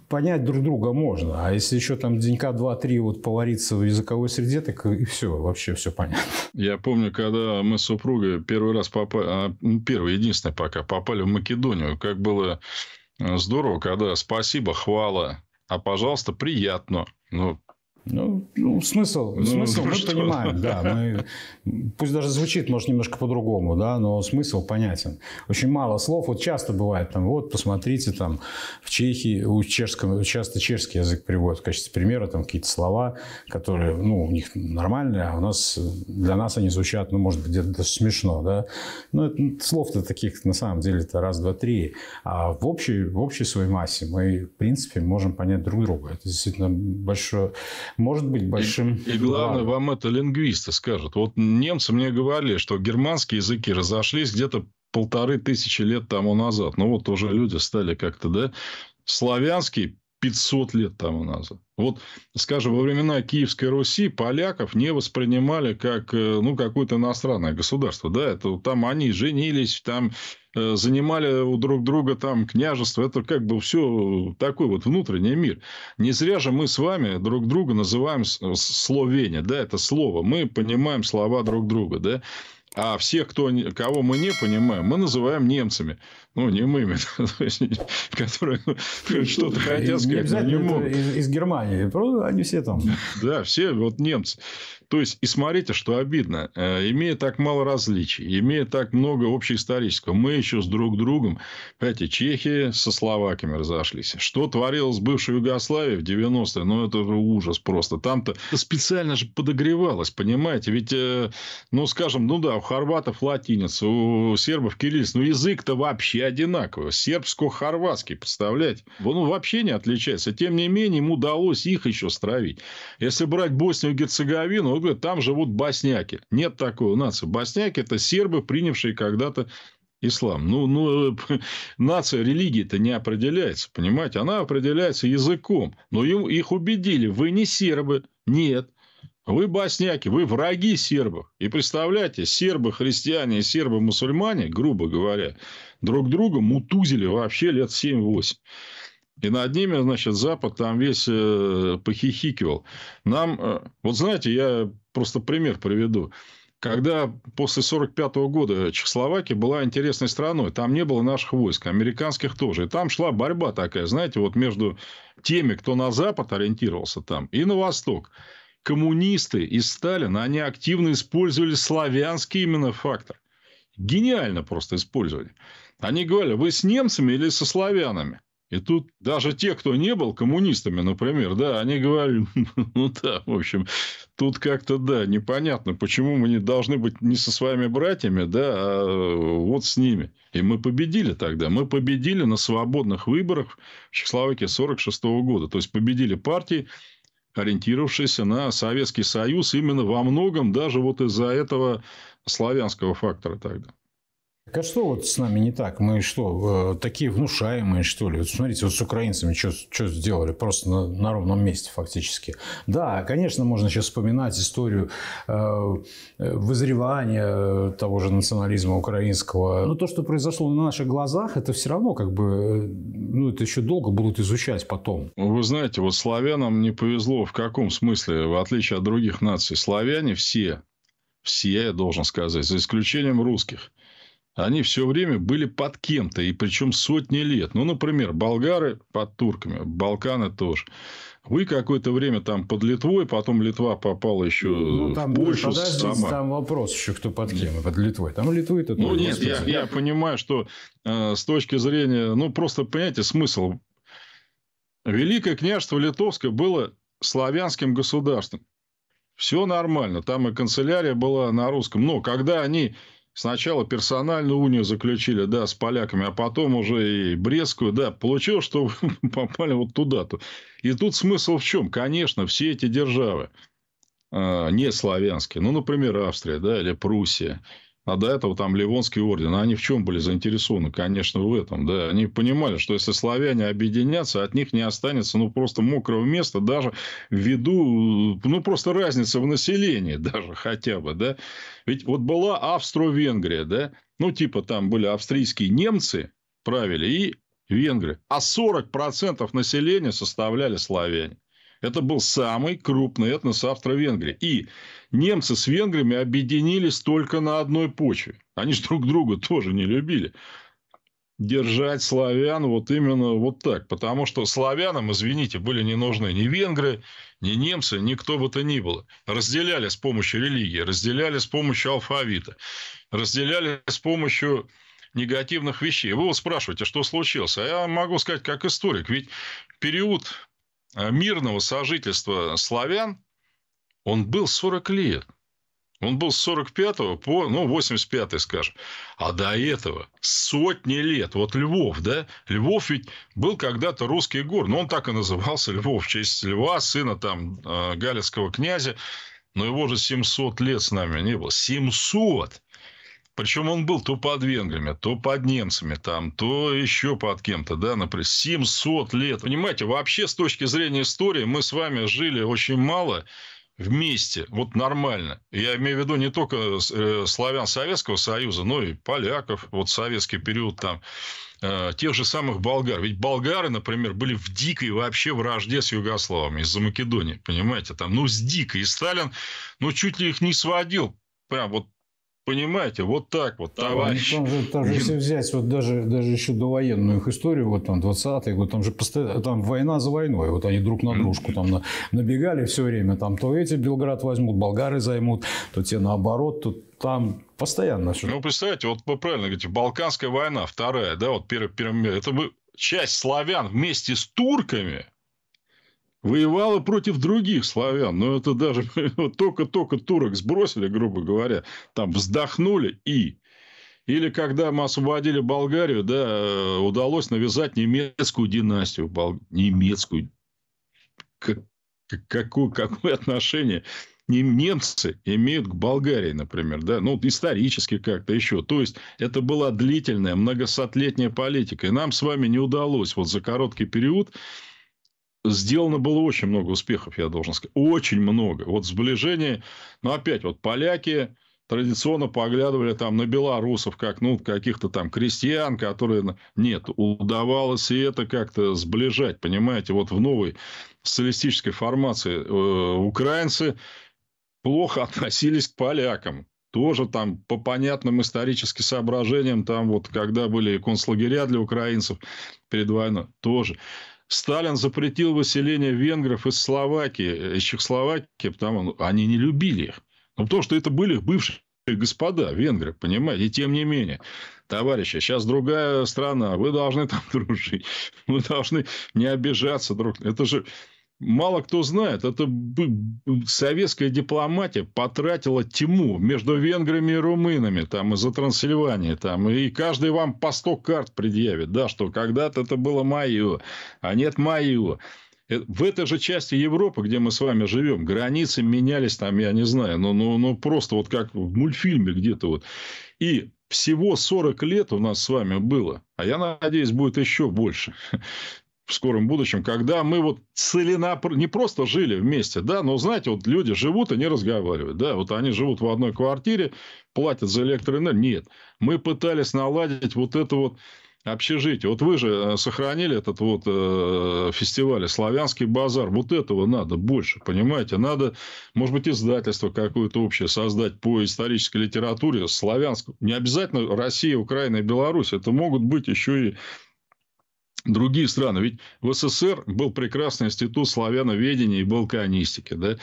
понять друг друга можно. А если еще там денька два-три вот повариться в языковой среде, так и все, вообще все понятно. Я помню, когда мы с супругой первый раз попали, а, ну, первый, единственный пока, попали в Македонию, как было э, здорово, когда спасибо, хвала, а пожалуйста, приятно. Ну, ну, ну смысл, ну, смысл мы ну что? понимаем, да. Мы, пусть даже звучит, может, немножко по-другому, да, но смысл понятен. Очень мало слов. Вот часто бывает, там, вот, посмотрите, там, в Чехии, у чешском часто чешский язык приводят в качестве примера, там, какие-то слова, которые, ну, у них нормальные, а у нас, для нас они звучат, ну, может быть, где-то даже смешно, да. Но это, ну, слов-то таких, на самом деле, это раз, два, три. А в общей, в общей своей массе мы, в принципе, можем понять друг друга. Это действительно большое может быть большим. И, и главное, да. вам это лингвисты скажут. Вот немцы мне говорили, что германские языки разошлись где-то полторы тысячи лет тому назад. Ну, вот уже люди стали как-то, да, славянский 500 лет тому назад. Вот, скажем, во времена Киевской Руси поляков не воспринимали как э, ну, какое-то иностранное государство. Да, это, там они женились, там Э, занимали у друг друга там княжество. Это как бы все такой вот внутренний мир. Не зря же мы с вами друг друга называем э, словене, да, это слово. Мы понимаем слова друг друга, да. А всех, кто, кого мы не понимаем, мы называем немцами. Ну, немыми, которые ну, ну, что-то хотят сказать, не могут. Из Германии, они все там. Да, все вот немцы. То есть, и смотрите, что обидно. Э, имея так мало различий, имея так много общеисторического, мы еще с друг другом, эти чехи со словаками разошлись. Что творилось в бывшей Югославии в 90-е, ну, это же ужас просто. Там-то специально же подогревалось, понимаете? Ведь, э, ну, скажем, ну да, у хорватов латинец, у сербов кириллиц, Но язык-то вообще одинаковый. Сербско-хорватский, представляете? Он вообще не отличается. Тем не менее, ему удалось их еще стравить. Если брать Боснию и Герцеговину, вот говорят, там живут босняки. Нет такой нации. нас. Босняки – это сербы, принявшие когда-то ислам. Ну, ну нация религии-то не определяется, понимаете? Она определяется языком. Но им, их убедили, вы не сербы. Нет. Вы босняки, вы враги сербов. И представляете, сербы-христиане и сербы-мусульмане, грубо говоря, друг друга мутузили вообще лет 7-8. И над ними, значит, Запад там весь э, похихикивал. Нам, э, вот знаете, я просто пример приведу. Когда после 1945 года Чехословакия была интересной страной, там не было наших войск, американских тоже. И там шла борьба такая, знаете, вот между теми, кто на Запад ориентировался там, и на Восток. Коммунисты и Сталин, они активно использовали славянский именно фактор. Гениально просто использовали. Они говорили, вы с немцами или со славянами? И тут даже те, кто не был коммунистами, например, да, они говорили, ну да, в общем, тут как-то, да, непонятно, почему мы не должны быть не со своими братьями, да, а вот с ними. И мы победили тогда. Мы победили на свободных выборах в Чехословакии 46 года. То есть, победили партии, ориентировавшиеся на Советский Союз именно во многом даже вот из-за этого славянского фактора тогда. Так а что вот с нами не так? Мы что, э, такие внушаемые, что ли? Вот смотрите, вот с украинцами что, что сделали? Просто на, на ровном месте фактически. Да, конечно, можно сейчас вспоминать историю э, вызревания э, того же национализма украинского. Но то, что произошло на наших глазах, это все равно как бы... Э, ну, это еще долго будут изучать потом. Вы знаете, вот славянам не повезло. В каком смысле? В отличие от других наций. Славяне все, все, я должен сказать, за исключением русских – они все время были под кем-то, и причем сотни лет. Ну, например, болгары под турками, Балканы тоже. Вы какое-то время там под Литвой, потом Литва попала еще ну, ну, там, в Польшу. Сама. Там вопрос еще, кто под кем, под Литвой. Там Литвы это... Ну, нет, я, я понимаю, что э, с точки зрения... Ну, просто, понимаете, смысл. Великое княжество Литовское было славянским государством. Все нормально. Там и канцелярия была на русском. Но когда они Сначала персональную унию заключили, да, с поляками, а потом уже и Брестскую, да, получилось, что попали вот туда-то. И тут смысл в чем? Конечно, все эти державы, э, не славянские, ну, например, Австрия, да, или Пруссия – а до этого там Ливонский орден. Они в чем были заинтересованы? Конечно, в этом. Да. Они понимали, что если славяне объединятся, от них не останется ну, просто мокрого места, даже ввиду ну, просто разницы в населении даже хотя бы. Да. Ведь вот была Австро-Венгрия, да? ну типа там были австрийские немцы, правили, и венгры. А 40% населения составляли славяне. Это был самый крупный этнос Австро-Венгрии. И немцы с венграми объединились только на одной почве. Они же друг друга тоже не любили. Держать славян вот именно вот так. Потому что славянам, извините, были не нужны ни венгры, ни немцы, ни кто бы то ни было. Разделяли с помощью религии, разделяли с помощью алфавита, разделяли с помощью негативных вещей. Вы вот спрашиваете, что случилось. А я могу сказать как историк. Ведь период Э, мирного сожительства славян, он был 40 лет. Он был с 45 по, ну, 85 скажем. А до этого сотни лет. Вот Львов, да? Львов ведь был когда-то русский гор. Но ну, он так и назывался Львов. В честь Льва, сына там э, галицкого князя. Но его же 700 лет с нами не было. 700! Причем он был то под венграми, то под немцами, там, то еще под кем-то, да, например, 700 лет. Понимаете, вообще с точки зрения истории мы с вами жили очень мало вместе, вот нормально. Я имею в виду не только э, славян Советского Союза, но и поляков, вот советский период там, э, тех же самых болгар. Ведь болгары, например, были в дикой вообще вражде с югославами из-за Македонии, понимаете, там, ну, с дикой. И Сталин, ну, чуть ли их не сводил, прям вот Понимаете, вот так вот, товарищ. Там же, там же если взять вот даже, даже еще довоенную их историю, вот там 20-й год, там же постоянно, там война за войной, вот они друг на дружку там на, набегали все время, там то эти Белград возьмут, болгары займут, то те наоборот, то там постоянно все. Ну, представьте, вот вы правильно говорите, Балканская война, вторая, да, вот первая, первая это бы часть славян вместе с турками – воевала против других славян. Но ну, это даже только-только турок сбросили, грубо говоря, там вздохнули и... Или когда мы освободили Болгарию, да, э, удалось навязать немецкую династию. Бол... Немецкую. Какое, какое отношение немцы имеют к Болгарии, например, да, ну, исторически как-то еще. То есть, это была длительная, многосотлетняя политика. И нам с вами не удалось вот за короткий период сделано было очень много успехов, я должен сказать. Очень много. Вот сближение, ну, опять вот поляки традиционно поглядывали там на белорусов, как, ну, каких-то там крестьян, которые... Нет, удавалось и это как-то сближать, понимаете? Вот в новой социалистической формации э, украинцы плохо относились к полякам тоже там по понятным историческим соображениям, там вот когда были концлагеря для украинцев перед войной, тоже. Сталин запретил выселение венгров из Словакии, э, из Чехословакии, потому что они не любили их. Ну, потому что это были их бывшие господа, венгры, понимаете? И тем не менее, товарищи, сейчас другая страна, вы должны там дружить, вы должны не обижаться друг. Это же мало кто знает, это советская дипломатия потратила тьму между венграми и румынами, там, из-за Трансильвании, там, и каждый вам по 100 карт предъявит, да, что когда-то это было мое, а нет мое. Э, в этой же части Европы, где мы с вами живем, границы менялись там, я не знаю, но ну, ну просто вот как в мультфильме где-то вот. И всего 40 лет у нас с вами было, а я надеюсь, будет еще больше. в скором будущем, когда мы вот целенаправленно, не просто жили вместе, да, но, знаете, вот люди живут и не разговаривают, да, вот они живут в одной квартире, платят за электроэнергию. Нет, мы пытались наладить вот это вот общежитие. Вот вы же э, сохранили этот вот э, фестиваль, славянский базар. Вот этого надо больше, понимаете? Надо, может быть, издательство какое-то общее создать по исторической литературе славянскую. Не обязательно Россия, Украина и Беларусь. Это могут быть еще и другие страны. Ведь в СССР был прекрасный институт славяноведения и балканистики. Да?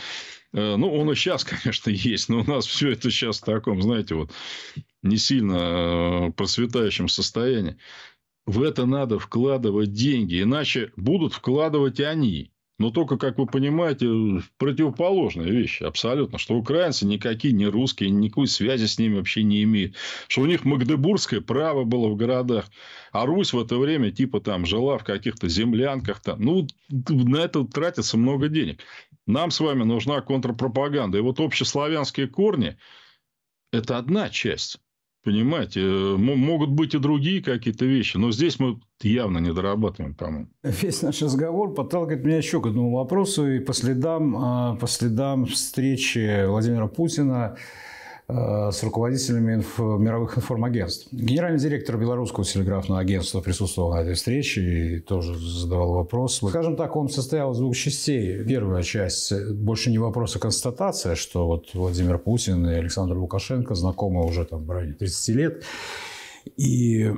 Э, ну, он и сейчас, конечно, есть, но у нас все это сейчас в таком, знаете, вот не сильно э, процветающем состоянии. В это надо вкладывать деньги, иначе будут вкладывать они. Но только, как вы понимаете, противоположные вещи абсолютно, что украинцы никакие не русские, никакой связи с ними вообще не имеют, что у них магдебургское право было в городах, а Русь в это время типа там жила в каких-то землянках, там. ну, на это тратится много денег. Нам с вами нужна контрпропаганда. И вот общеславянские корни – это одна часть. Понимаете, э, могут быть и другие какие-то вещи, но здесь мы явно не дорабатываем, по-моему. Весь наш разговор подталкивает меня еще к одному вопросу и по следам, а, по следам встречи Владимира Путина Э, с руководителями мировых информагентств. Генеральный директор Белорусского телеграфного агентства присутствовал на этой встрече и тоже задавал вопрос. Скажем так, он состоял из двух частей. Первая часть больше не вопрос, а констатация, что вот Владимир Путин и Александр Лукашенко знакомы уже там в районе 30 лет. И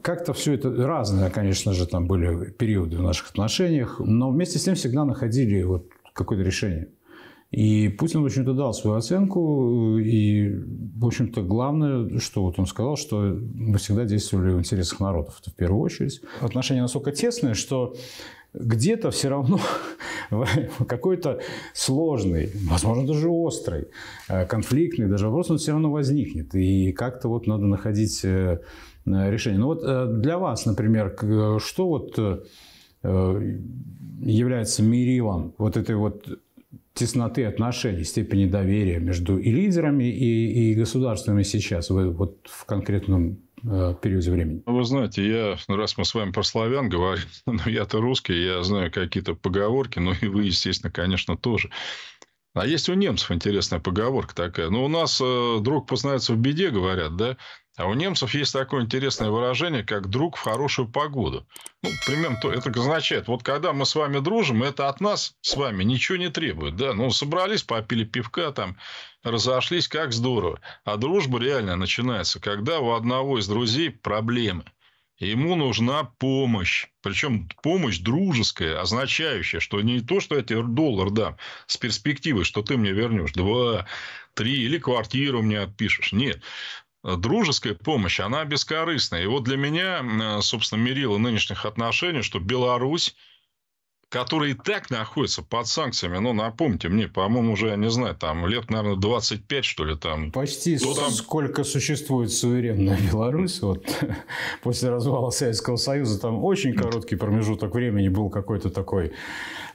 как-то все это разное, конечно же, там были периоды в наших отношениях, но вместе с тем всегда находили вот какое-то решение. И Путин, в общем-то, дал свою оценку. И, в общем-то, главное, что вот он сказал, что мы всегда действовали в интересах народов. Это в первую очередь. Отношения настолько тесные, что где-то все равно какой-то сложный, возможно, даже острый, э, конфликтный даже вопрос, он все равно возникнет. И как-то вот надо находить э, э, решение. Ну вот для вас, например, что вот является мерилом вот этой вот тесноты отношений, степени доверия между и лидерами, и, и государствами сейчас, вы, вот в конкретном э, периоде времени? Ну, вы знаете, я, раз мы с вами про славян говорим, но ну, я-то русский, я знаю какие-то поговорки, но ну, и вы, естественно, конечно, тоже. А есть у немцев интересная поговорка такая. Ну, у нас э, друг познается в беде, говорят, да? А у немцев есть такое интересное выражение, как «друг в хорошую погоду». Ну, примерно то, это означает, вот когда мы с вами дружим, это от нас с вами ничего не требует. Да? Ну, собрались, попили пивка, там, разошлись, как здорово. А дружба реально начинается, когда у одного из друзей проблемы. Ему нужна помощь. Причем помощь дружеская, означающая, что не то, что я тебе доллар дам с перспективой, что ты мне вернешь два, три или квартиру мне отпишешь. Нет. Э, дружеская помощь, она бескорыстная. И вот для меня, э, собственно, мерило нынешних отношений, что Беларусь, которая и так находится под санкциями, ну, напомните мне, по-моему, уже, я не знаю, там лет, наверное, 25, что ли, там. Почти ну, там... сколько существует суверенная Беларусь, вот после развала Советского Союза, там очень короткий промежуток времени был какой-то такой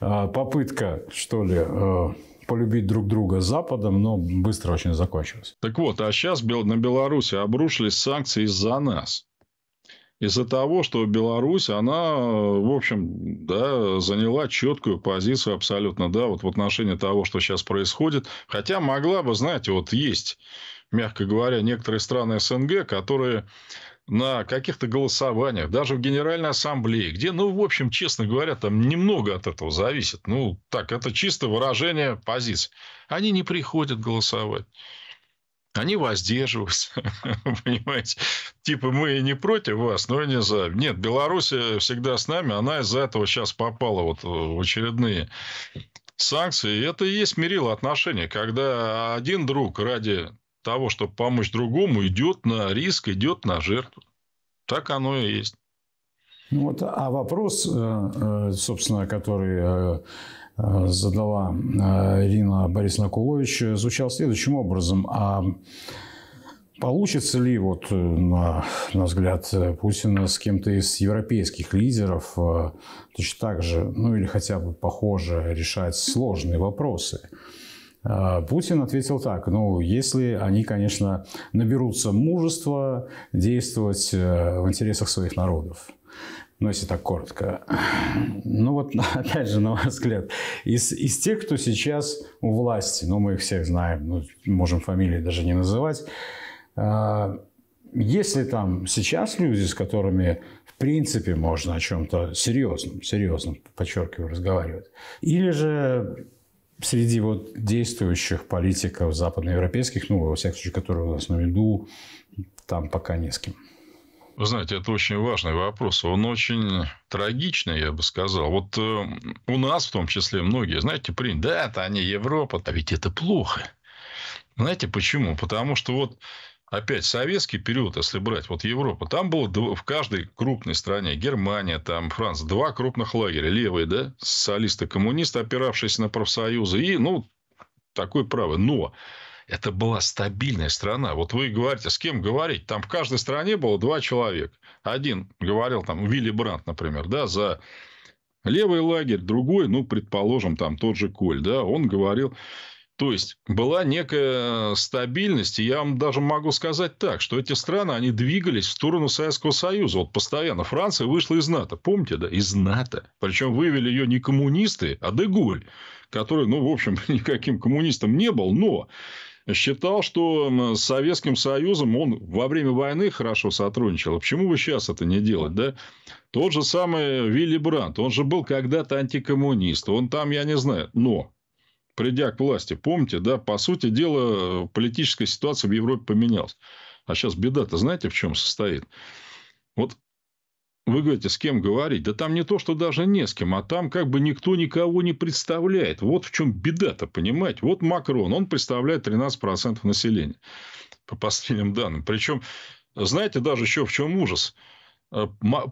а, попытка, что ли, э, полюбить друг друга с Западом, но быстро очень закончилось. Так вот, а сейчас на Беларуси обрушились санкции из-за нас. Из-за того, что Беларусь, она, в общем, да, заняла четкую позицию абсолютно, да, вот в отношении того, что сейчас происходит. Хотя могла бы, знаете, вот есть, мягко говоря, некоторые страны СНГ, которые на каких-то голосованиях, даже в Генеральной Ассамблее, где, ну, в общем, честно говоря, там немного от этого зависит. Ну, так, это чисто выражение позиций. Они не приходят голосовать. Они воздерживаются, понимаете. Типа мы не против вас, но и не за. Нет, Беларусь всегда с нами, она из-за этого сейчас попала вот в очередные санкции. Это и есть мерило отношения, когда один друг ради того, чтобы помочь другому, идет на риск, идет на жертву. Так оно и есть. Ну вот, а вопрос, э, э, собственно, который э, задала Ирина Борисовна Кулович, звучал следующим образом. А получится ли, вот, на, на взгляд Путина, с кем-то из европейских лидеров точно так же, ну или хотя бы похоже, решать сложные вопросы? А Путин ответил так, ну, если они, конечно, наберутся мужества действовать э, в интересах своих народов. Ну, если так коротко. Ну, вот, опять же, на мой взгляд, из, из тех, кто сейчас у власти, ну, мы их всех знаем, ну, можем фамилии даже не называть, а, если там сейчас люди, с которыми в принципе можно о чем-то серьезном, серьезном, подчеркиваю, разговаривать, или же среди вот действующих политиков западноевропейских, ну, во всяком случае, которые у нас на виду, там пока не с кем. Вы знаете, это очень важный вопрос. Он очень трагичный, я бы сказал. Вот э, у нас в том числе многие, знаете, принято, да, это они Европа, а ведь это плохо. Знаете почему? Потому что вот опять советский период, если брать, вот Европу, там было в каждой крупной стране, Германия, там Франция, два крупных лагеря, левые, да, социалисты-коммунисты, опиравшиеся на профсоюзы, и, ну, такой правый. Но это была стабильная страна. Вот вы говорите, с кем говорить? Там в каждой стране было два человека. Один говорил, там, Вилли Брант, например, да, за левый лагерь, другой, ну, предположим, там тот же Коль, да, он говорил то есть была некая стабильность, и я вам даже могу сказать так, что эти страны, они двигались в сторону Советского Союза. Вот постоянно Франция вышла из НАТО, помните, да, из НАТО. Причем вывели ее не коммунисты, а Деголь, который, ну, в общем, никаким коммунистом не был, но считал, что с Советским Союзом он во время войны хорошо сотрудничал. А почему вы сейчас это не делать, да? Тот же самый Вилли Брандт, он же был когда-то антикоммунист, он там, я не знаю, но придя к власти, помните, да, по сути дела, политическая ситуация в Европе поменялась. А сейчас беда-то знаете, в чем состоит? Вот вы говорите, с кем говорить? Да там не то, что даже не с кем, а там как бы никто никого не представляет. Вот в чем беда-то, понимаете? Вот Макрон, он представляет 13% населения по последним данным. Причем, знаете, даже еще в чем ужас? Э,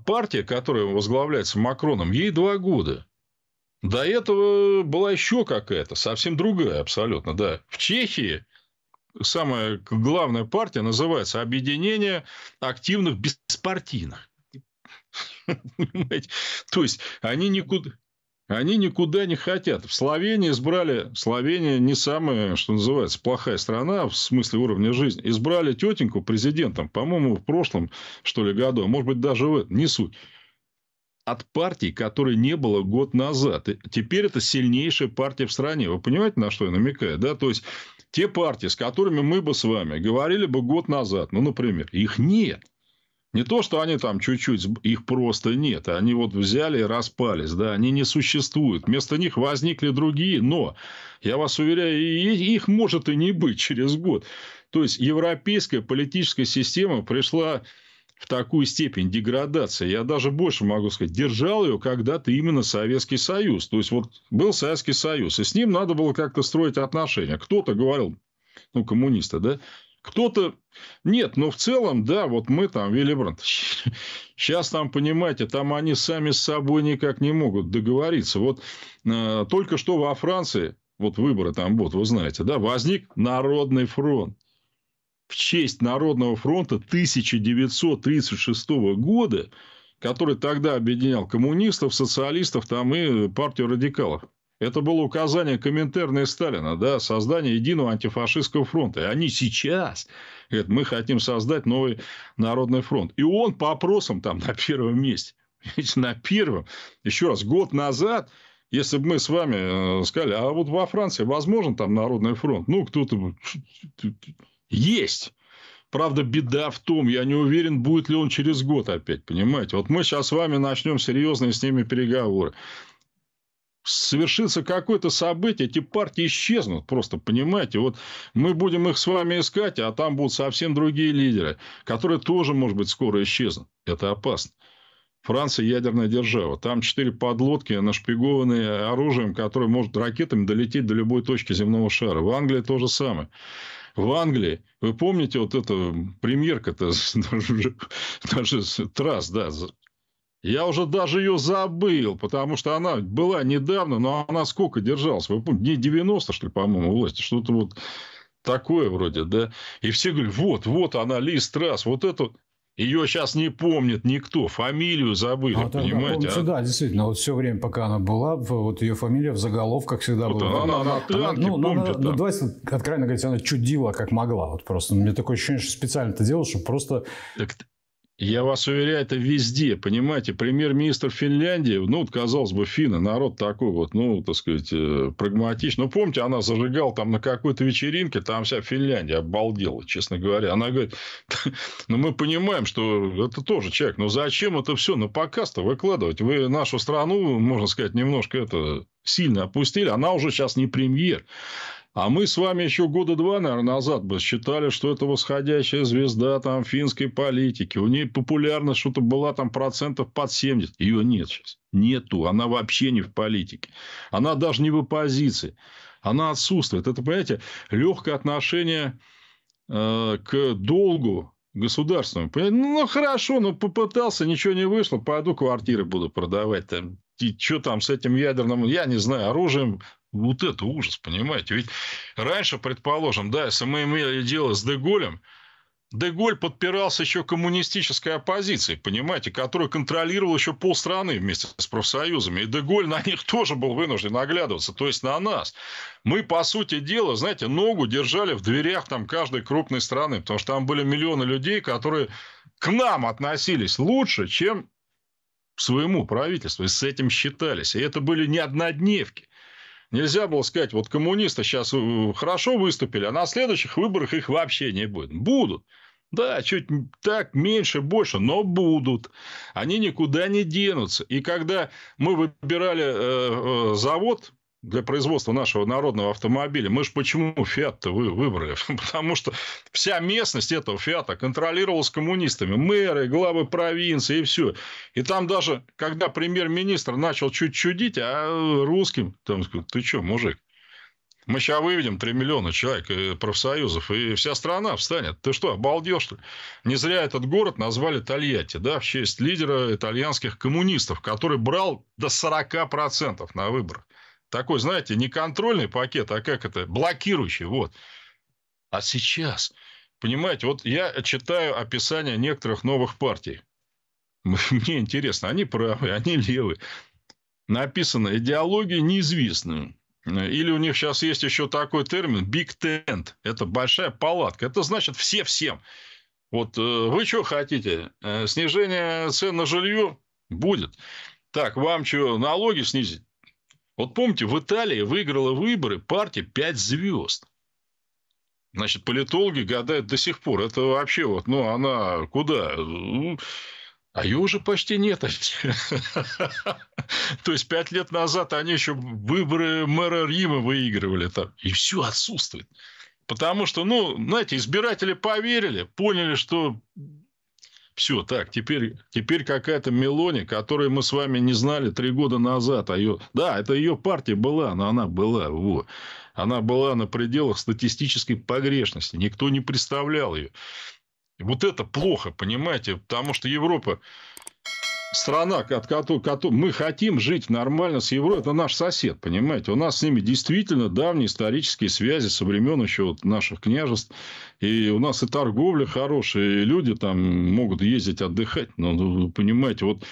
партия, которая возглавляется Макроном, ей два года. До этого была еще какая-то, совсем другая абсолютно, да. В Чехии самая главная партия называется «Объединение активных беспартийных». То есть, они никуда... Они никуда не хотят. В Словении избрали... Словения не самая, что называется, плохая страна в смысле уровня жизни. Избрали тетеньку президентом, по-моему, в прошлом, что ли, году. А может быть, даже в этом. Не суть от партии, которой не было год назад. И теперь это сильнейшая партия в стране. Вы понимаете, на что я намекаю? Да? То есть, те партии, с которыми мы бы с вами говорили бы год назад, ну, например, их нет. Не то, что они там чуть-чуть, их просто нет. Они вот взяли и распались, да, они не существуют. Вместо них возникли другие, но, я вас уверяю, их может и не быть через год. То есть, европейская политическая система пришла в такую степень деградация. Я даже больше могу сказать, держал ее когда-то именно Советский Союз. То есть, вот был Советский Союз, и с ним надо было как-то строить отношения. Кто-то говорил, ну, коммунисты, да, кто-то... Нет, но в целом, да, вот мы там, Вилли Брандт. Сейчас там, понимаете, там они сами с собой никак не могут договориться. Вот э, только что во Франции, вот выборы там будут, вы знаете, да, возник Народный фронт в честь Народного фронта 1936 года, который тогда объединял коммунистов, социалистов там и партию радикалов. Это было указание Коминтерна и Сталина, да, создание единого антифашистского фронта. И они сейчас говорят, мы хотим создать новый народный фронт. И он по опросам там на первом месте. Ведь на первом, еще раз, год назад, если бы мы с вами э, сказали, а вот во Франции возможен там народный фронт, ну, кто-то есть. Правда, беда в том, я не уверен, будет ли он через год опять, понимаете? Вот мы сейчас с вами начнем серьезные с ними переговоры. Совершится какое-то событие, эти партии исчезнут просто, понимаете? Вот мы будем их с вами искать, а там будут совсем другие лидеры, которые тоже, может быть, скоро исчезнут. Это опасно. Франция ядерная держава. Там четыре подлодки, нашпигованные оружием, которое может ракетами долететь до любой точки земного шара. В Англии то же самое в Англии, вы помните, вот эта премьерка-то, даже, даже Трасс, да, я уже даже ее забыл, потому что она была недавно, но она сколько держалась? Вы помните, дней 90, что ли, по-моему, власти? Что-то вот такое вроде, да? И все говорят, вот, вот она, Ли Страс, вот это... Ее сейчас не помнит никто, фамилию забыли, а, понимаете? Помнится, а? Да, действительно, вот все время, пока она была, вот ее фамилия в заголовках всегда вот была. Она, она, она, она, ну, помнит, она, да. ну, ну, ну давайте откровенно говорить, она чудила как могла, вот просто. У меня такое ощущение, что специально это делала, чтобы просто... Так, я вас уверяю, это везде, понимаете, премьер-министр Финляндии, ну, вот, казалось бы, финны, народ такой вот, ну, так сказать, э, прагматичный. Ну, помните, она зажигала там на какой-то вечеринке, там вся Финляндия обалдела, честно говоря. Она говорит, ну, мы понимаем, что это тоже человек, но зачем это все на показ-то выкладывать? Вы нашу страну, можно сказать, немножко это сильно опустили, она уже сейчас не премьер. А мы с вами еще года два, наверное, назад бы считали, что это восходящая звезда там финской политики. У нее популярность что-то была там процентов под 70. Ее нет сейчас. Нету. Она вообще не в политике. Она даже не в оппозиции. Она отсутствует. Это, понимаете, легкое отношение э, к долгу государственному. Ну, ну, хорошо, ну, попытался, ничего не вышло, пойду квартиры буду продавать. Там, и что там с этим ядерным, я не знаю, оружием вот это ужас, понимаете? Ведь раньше, предположим, да, если мы имели дело с Деголем, Деголь подпирался еще коммунистической оппозицией, понимаете, которая контролировала еще полстраны вместе с профсоюзами. И Деголь на них тоже был вынужден оглядываться, то есть на нас. Мы, по сути дела, знаете, ногу держали в дверях там каждой крупной страны, потому что там были миллионы людей, которые к нам относились лучше, чем к своему правительству, и с этим считались. И это были не однодневки. Нельзя было сказать, вот коммунисты сейчас э, хорошо выступили, а на следующих выборах их вообще не будет. Будут. Да, чуть так, меньше, больше, но будут. Они никуда не денутся. И когда мы выбирали э, э завод для производства нашего народного автомобиля. Мы же почему Фиат-то вы выбрали? Потому что вся местность этого Фиата контролировалась коммунистами. Мэры, главы провинции и все. И там даже, когда премьер-министр начал чуть чудить, а русским, там, ты что, мужик, мы сейчас выведем 3 миллиона человек э, профсоюзов, и вся страна встанет. Ты что, обалдел, что ли? Не зря этот город назвали Тольятти, да, в честь лидера итальянских коммунистов, который брал до 40% на выборах. Такой, знаете, не контрольный пакет, а как это, блокирующий, вот. А сейчас, понимаете, вот я читаю описание некоторых новых партий. Мне интересно, они правые, они левые. Написано идеология неизвестная. Или у них сейчас есть еще такой термин big tent. Это большая палатка. Это значит все всем. Вот э, вы что хотите? Э, снижение цен на жилье будет. Так, вам что, налоги снизить? Вот помните, в Италии выиграла выборы партия «Пять звезд». Значит, политологи гадают до сих пор. Это вообще вот, ну, она куда? Ну, а ее уже почти нет. То есть, пять лет назад они еще выборы мэра Рима выигрывали там. И все отсутствует. Потому что, ну, знаете, избиратели поверили, поняли, что все, так, теперь, теперь какая-то Мелони, которую мы с вами не знали три года назад. А ее... Да, это ее партия была, но она была. Во. Она была на пределах статистической погрешности. Никто не представлял ее. И вот это плохо, понимаете? Потому что Европа страна, от которой мы хотим жить нормально с Европой, это наш сосед, понимаете? У нас с ними действительно давние исторические связи со времен еще вот наших княжеств. И у нас и торговля хорошая, и люди там могут ездить отдыхать. но ну, понимаете, вот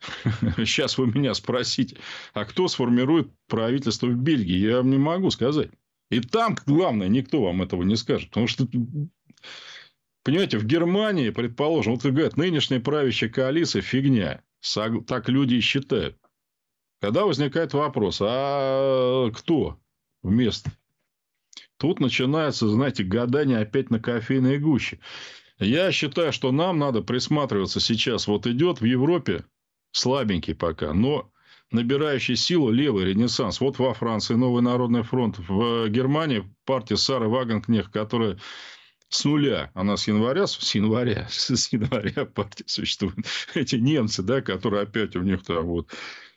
сейчас вы меня спросите, а кто сформирует правительство в Бельгии? Я вам не могу сказать. И там, главное, никто вам этого не скажет. Потому что Понимаете, в Германии, предположим, вот говорят, нынешняя правящая коалиция – фигня. Так люди и считают. Когда возникает вопрос, а кто вместо? Тут начинается, знаете, гадание опять на кофейной гуще. Я считаю, что нам надо присматриваться сейчас. Вот идет в Европе слабенький пока, но набирающий силу левый ренессанс. Вот во Франции Новый народный фронт, в Германии партия Сары Вагенкнех, которая с нуля, она а с января, с января, с января партия существует. Эти немцы, да, которые опять у них там вот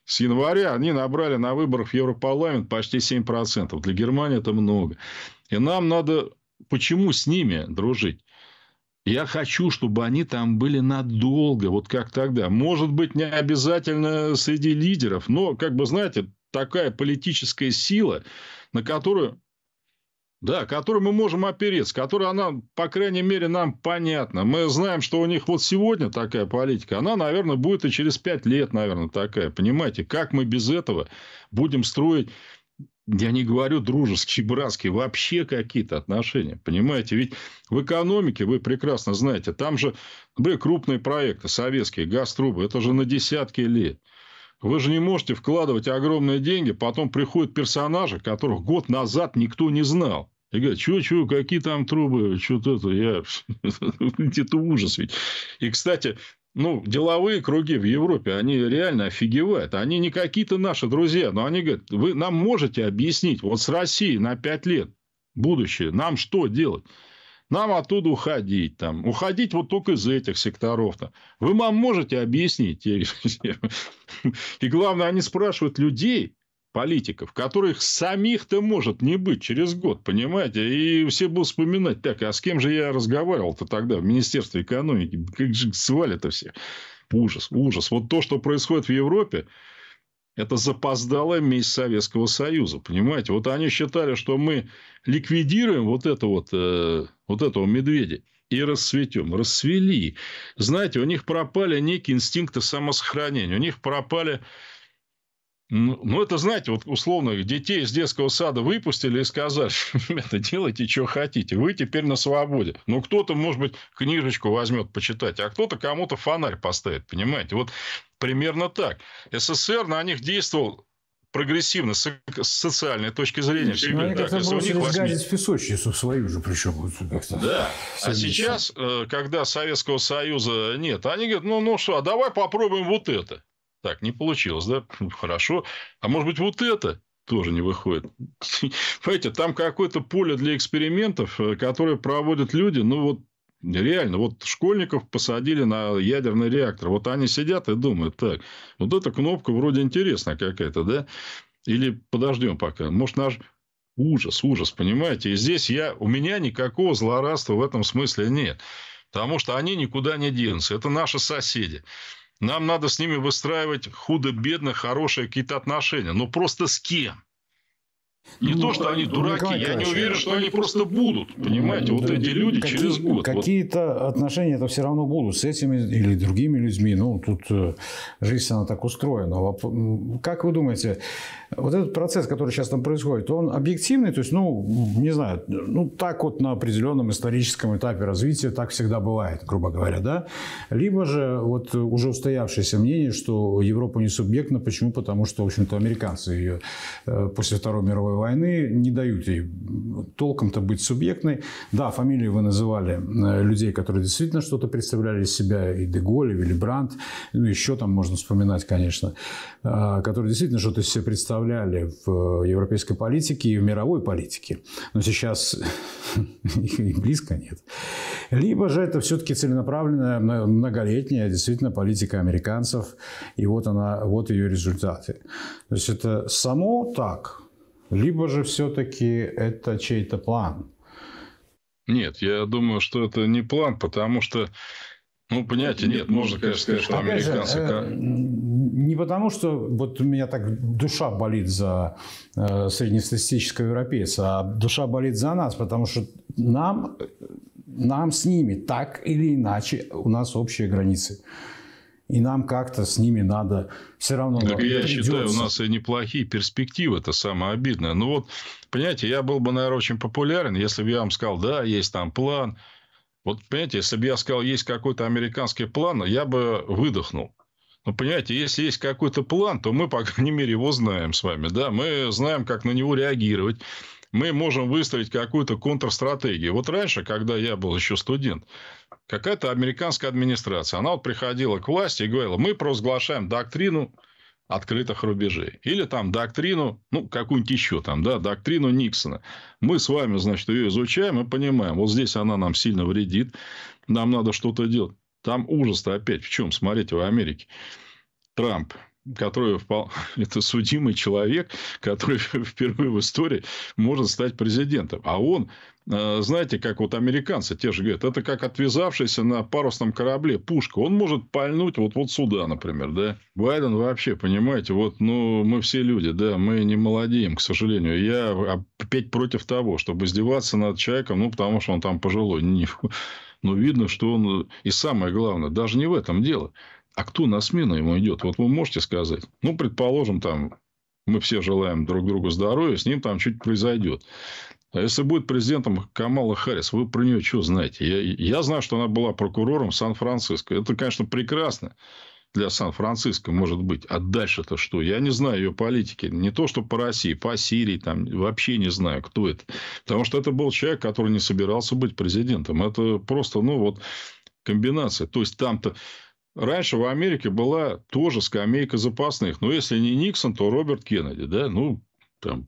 с января они набрали на выборах в Европарламент почти 7%. Для Германии это много. И нам надо... Почему с ними дружить? Я хочу, чтобы они там были надолго, вот как тогда. Может быть, не обязательно среди лидеров, но, как бы, знаете, такая политическая сила, на которую да, которой мы можем опереться, которая она, по крайней мере, нам понятна. Мы знаем, что у них вот сегодня такая политика, она, наверное, будет и через пять лет, наверное, такая. Понимаете, как мы без этого будем строить я не говорю дружеские, братские, вообще какие-то отношения. Понимаете, ведь в экономике, вы прекрасно знаете, там же были крупные проекты советские, газ трубы, это же на десятки лет. Вы же не можете вкладывать огромные деньги, потом приходят персонажи, которых год назад никто не знал. И говорят, что, что, какие там трубы, что-то это, я... это ужас ведь. И, кстати, ну, деловые круги в Европе, они реально офигевают. Они не какие-то наши друзья, но они говорят, вы нам можете объяснить, вот с Россией на 5 лет будущее, нам что делать? нам оттуда уходить. Там. Уходить вот только из этих секторов. то Вы вам можете объяснить? И главное, они спрашивают людей, политиков, которых самих-то может не быть через год, понимаете? И все будут вспоминать, так, а с кем же я разговаривал-то тогда в Министерстве экономики? Как же свалят это все? Ужас, ужас. Вот то, что происходит в Европе, это запоздалая месть Советского Союза, понимаете? Вот они считали, что мы ликвидируем вот, это вот, э, вот этого медведя и расцветем. Расцвели. Знаете, у них пропали некие инстинкты самосохранения, у них пропали ну, ну, это, знаете, вот условно, детей из детского сада выпустили и сказали, ребята, делайте, что хотите, вы теперь на свободе. Ну, кто-то, может быть, книжечку возьмет почитать, а кто-то кому-то фонарь поставит, понимаете? Вот примерно так. СССР на них действовал прогрессивно с социальной точки зрения. Ну, они как-то бросились 8... гадить в песочницу свою же, причем. Вот да. А сейчас, э, когда Советского Союза нет, они говорят, ну, ну что, а давай попробуем вот это. Так, не получилось, да? Хорошо. А может быть, вот это? тоже не выходит. Понимаете, там какое-то поле для экспериментов, э, которые проводят люди, ну вот реально, вот школьников посадили на ядерный реактор, вот они сидят и думают, так, вот эта кнопка вроде интересная какая-то, да? Или подождем пока, может наш ужас, ужас, понимаете? И здесь я, у меня никакого злорадства в этом смысле нет, потому что они никуда не денутся, это наши соседи. Нам надо с ними выстраивать худо-бедно хорошие какие-то отношения. Но ну, просто с кем? Не ну, то, что они дураки, Николай я не уверен, что они просто будут. Понимаете, ну, вот да, эти люди какие, через год. Какие-то вот. отношения это все равно будут с этими или другими людьми. Ну, тут э, жизнь, она так устроена. Как вы думаете, вот этот процесс, который сейчас там происходит, он объективный? То есть, ну, не знаю, ну, так вот на определенном историческом этапе развития так всегда бывает, грубо говоря, да? Либо же вот уже устоявшееся мнение, что Европа не субъектна. Почему? Потому что, в общем-то, американцы ее э, после Второй мировой мировой войны не дают ей толком-то быть субъектной. Да, фамилии вы называли э, людей, которые действительно что-то представляли из себя, и Деголь, и Виллибранд, ну, еще там можно вспоминать, конечно, э, которые действительно что-то из себя представляли в э, европейской политике и в мировой политике. Но сейчас их и близко нет. Либо же это все-таки целенаправленная, многолетняя действительно политика американцев, и вот она, вот ее результаты. То есть это само так, либо же все-таки это чей-то план. Нет, я думаю, что это не план, потому что, ну, понятия нет, можно, конечно, сказать, что Опять американцы... Же, э, не потому, что вот у меня так душа болит за э, среднестатистического европейца, а душа болит за нас, потому что нам, нам с ними так или иначе у нас общие границы. И нам как-то с ними надо все равно... Так я придется. считаю, у нас и неплохие перспективы, это самое обидное. Ну вот, понимаете, я был бы, наверное, очень популярен, если бы я вам сказал, да, есть там план. Вот, понимаете, если бы я сказал, есть какой-то американский план, я бы выдохнул. Но ну, понимаете, если есть какой-то план, то мы, по крайней мере, его знаем с вами. Да? Мы знаем, как на него реагировать. Мы можем выставить какую-то контрстратегию. Вот раньше, когда я был еще студент, какая-то американская администрация, она вот приходила к власти и говорила, мы провозглашаем доктрину открытых рубежей. Или там доктрину, ну, какую-нибудь еще там, да, доктрину Никсона. Мы с вами, значит, ее изучаем и понимаем, вот здесь она нам сильно вредит, нам надо что-то делать. Там ужас-то опять в чем? Смотрите, в Америке. Трамп который это судимый человек, который впервые в истории может стать президентом. А он, э, знаете, как вот американцы те же говорят, это как отвязавшийся на парусном корабле пушка. Он может пальнуть вот, вот сюда, например, да. Байден вообще, понимаете, вот, ну, мы все люди, да, мы не молодеем, к сожалению. Я опять а, против того, чтобы издеваться над человеком, ну, потому что он там пожилой. Не, но ну, видно, что он... И самое главное, даже не в этом дело. А кто на смену ему идет? Вот вы можете сказать? Ну, предположим, там мы все желаем друг другу здоровья, с ним там чуть произойдет. А если будет президентом Камала Харрис, вы про нее что знаете? Я, я знаю, что она была прокурором Сан-Франциско. Это, конечно, прекрасно для Сан-Франциско, может быть. А дальше-то что? Я не знаю ее политики. Не то, что по России, по Сирии. Там, вообще не знаю, кто это. Потому что это был человек, который не собирался быть президентом. Это просто, ну, вот комбинация. То есть, там-то Раньше в Америке была тоже скамейка запасных. Но если не Никсон, то Роберт Кеннеди, да? Ну, там,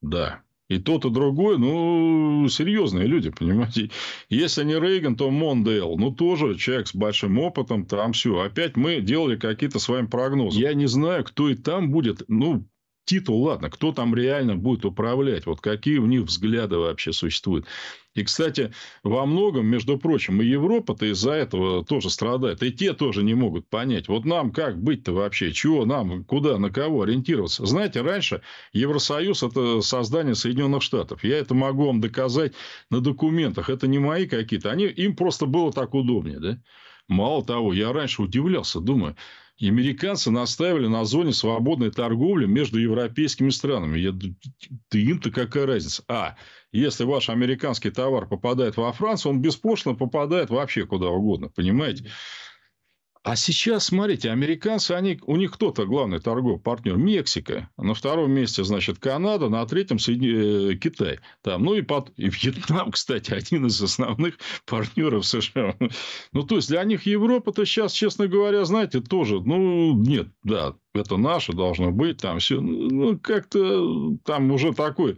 да. И тот, и другой, ну, серьезные люди, понимаете. Если не Рейган, то Мондейл. Ну, тоже человек с большим опытом, там все. Опять мы делали какие-то с вами прогнозы. Я не знаю, кто и там будет. Ну, титул, ладно, кто там реально будет управлять, вот какие у них взгляды вообще существуют. И, кстати, во многом, между прочим, и Европа-то из-за этого тоже страдает. И те тоже не могут понять, вот нам как быть-то вообще, чего нам, куда, на кого ориентироваться. Знаете, раньше Евросоюз – это создание Соединенных Штатов. Я это могу вам доказать на документах. Это не мои какие-то. Они, им просто было так удобнее. Да? Мало того, я раньше удивлялся, думаю, и американцы наставили на зоне свободной торговли между европейскими странами. Я, да им-то какая разница? А, если ваш американский товар попадает во Францию, он беспошлино попадает вообще куда угодно, понимаете? А сейчас, смотрите, американцы, они, у них кто-то главный торговый партнер? Мексика. На втором месте, значит, Канада, на третьем Соедин... Э, Китай. Там, ну и, под... и Вьетнам, кстати, один из основных партнеров США. Ну, то есть, для них Европа-то сейчас, честно говоря, знаете, тоже, ну, нет, да, это наше должно быть, там все, ну, ну, как-то там уже такой.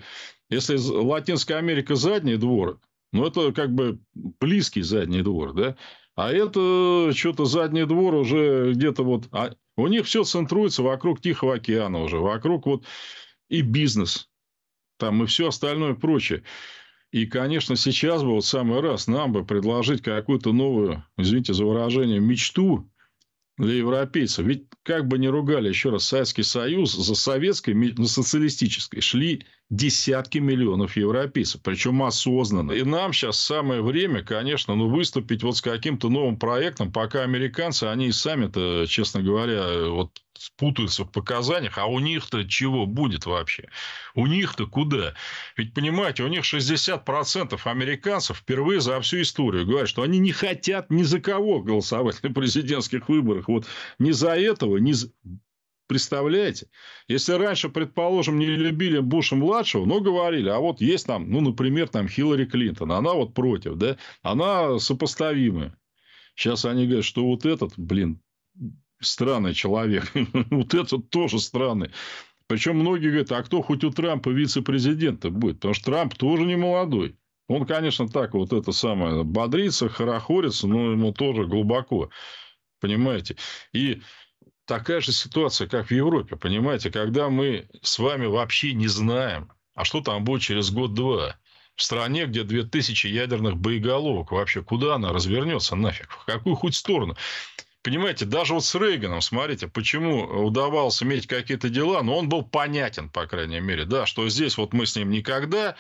Если Латинская Америка задний двор, ну, это как бы близкий задний двор, да, а это что-то задний двор уже где-то вот... А у них все центруется вокруг Тихого океана уже, вокруг вот и бизнес, там и все остальное прочее. И, конечно, сейчас бы вот самый раз нам бы предложить какую-то новую, извините за выражение, мечту для европейцев. Ведь как бы ни ругали еще раз Советский Союз, за советской, на социалистической шли десятки миллионов европейцев, причем осознанно. И нам сейчас самое время, конечно, ну, выступить вот с каким-то новым проектом, пока американцы, они и сами-то, честно говоря, вот путаются в показаниях, а у них-то чего будет вообще? У них-то куда? Ведь, понимаете, у них 60% американцев впервые за всю историю говорят, что они не хотят ни за кого голосовать на президентских выборах. Вот ни за этого, ни за... Представляете? Если раньше, предположим, не любили Буша-младшего, но говорили, а вот есть там, ну, например, там Хиллари Клинтон, она вот против, да, она сопоставимая. Сейчас они говорят, что вот этот, блин, странный человек, вот этот тоже странный. Причем многие говорят, а кто хоть у Трампа вице-президента будет? Потому что Трамп тоже не молодой. Он, конечно, так вот это самое, бодрится, хорохорится, но ему тоже глубоко. Понимаете? И такая же ситуация, как в Европе, понимаете, когда мы с вами вообще не знаем, а что там будет через год-два. В стране, где 2000 ядерных боеголовок, вообще куда она развернется нафиг? В какую хоть сторону? Понимаете, даже вот с Рейганом, смотрите, почему удавалось иметь какие-то дела, но он был понятен, по крайней мере, да, что здесь вот мы с ним никогда,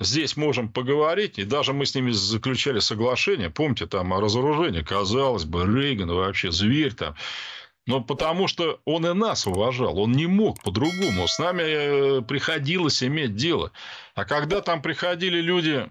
здесь можем поговорить, и даже мы с ними заключали соглашение, помните, там о разоружении, казалось бы, Рейган вообще зверь там, ну, потому что он и нас уважал, он не мог по-другому. С нами э, приходилось иметь дело. А когда там приходили люди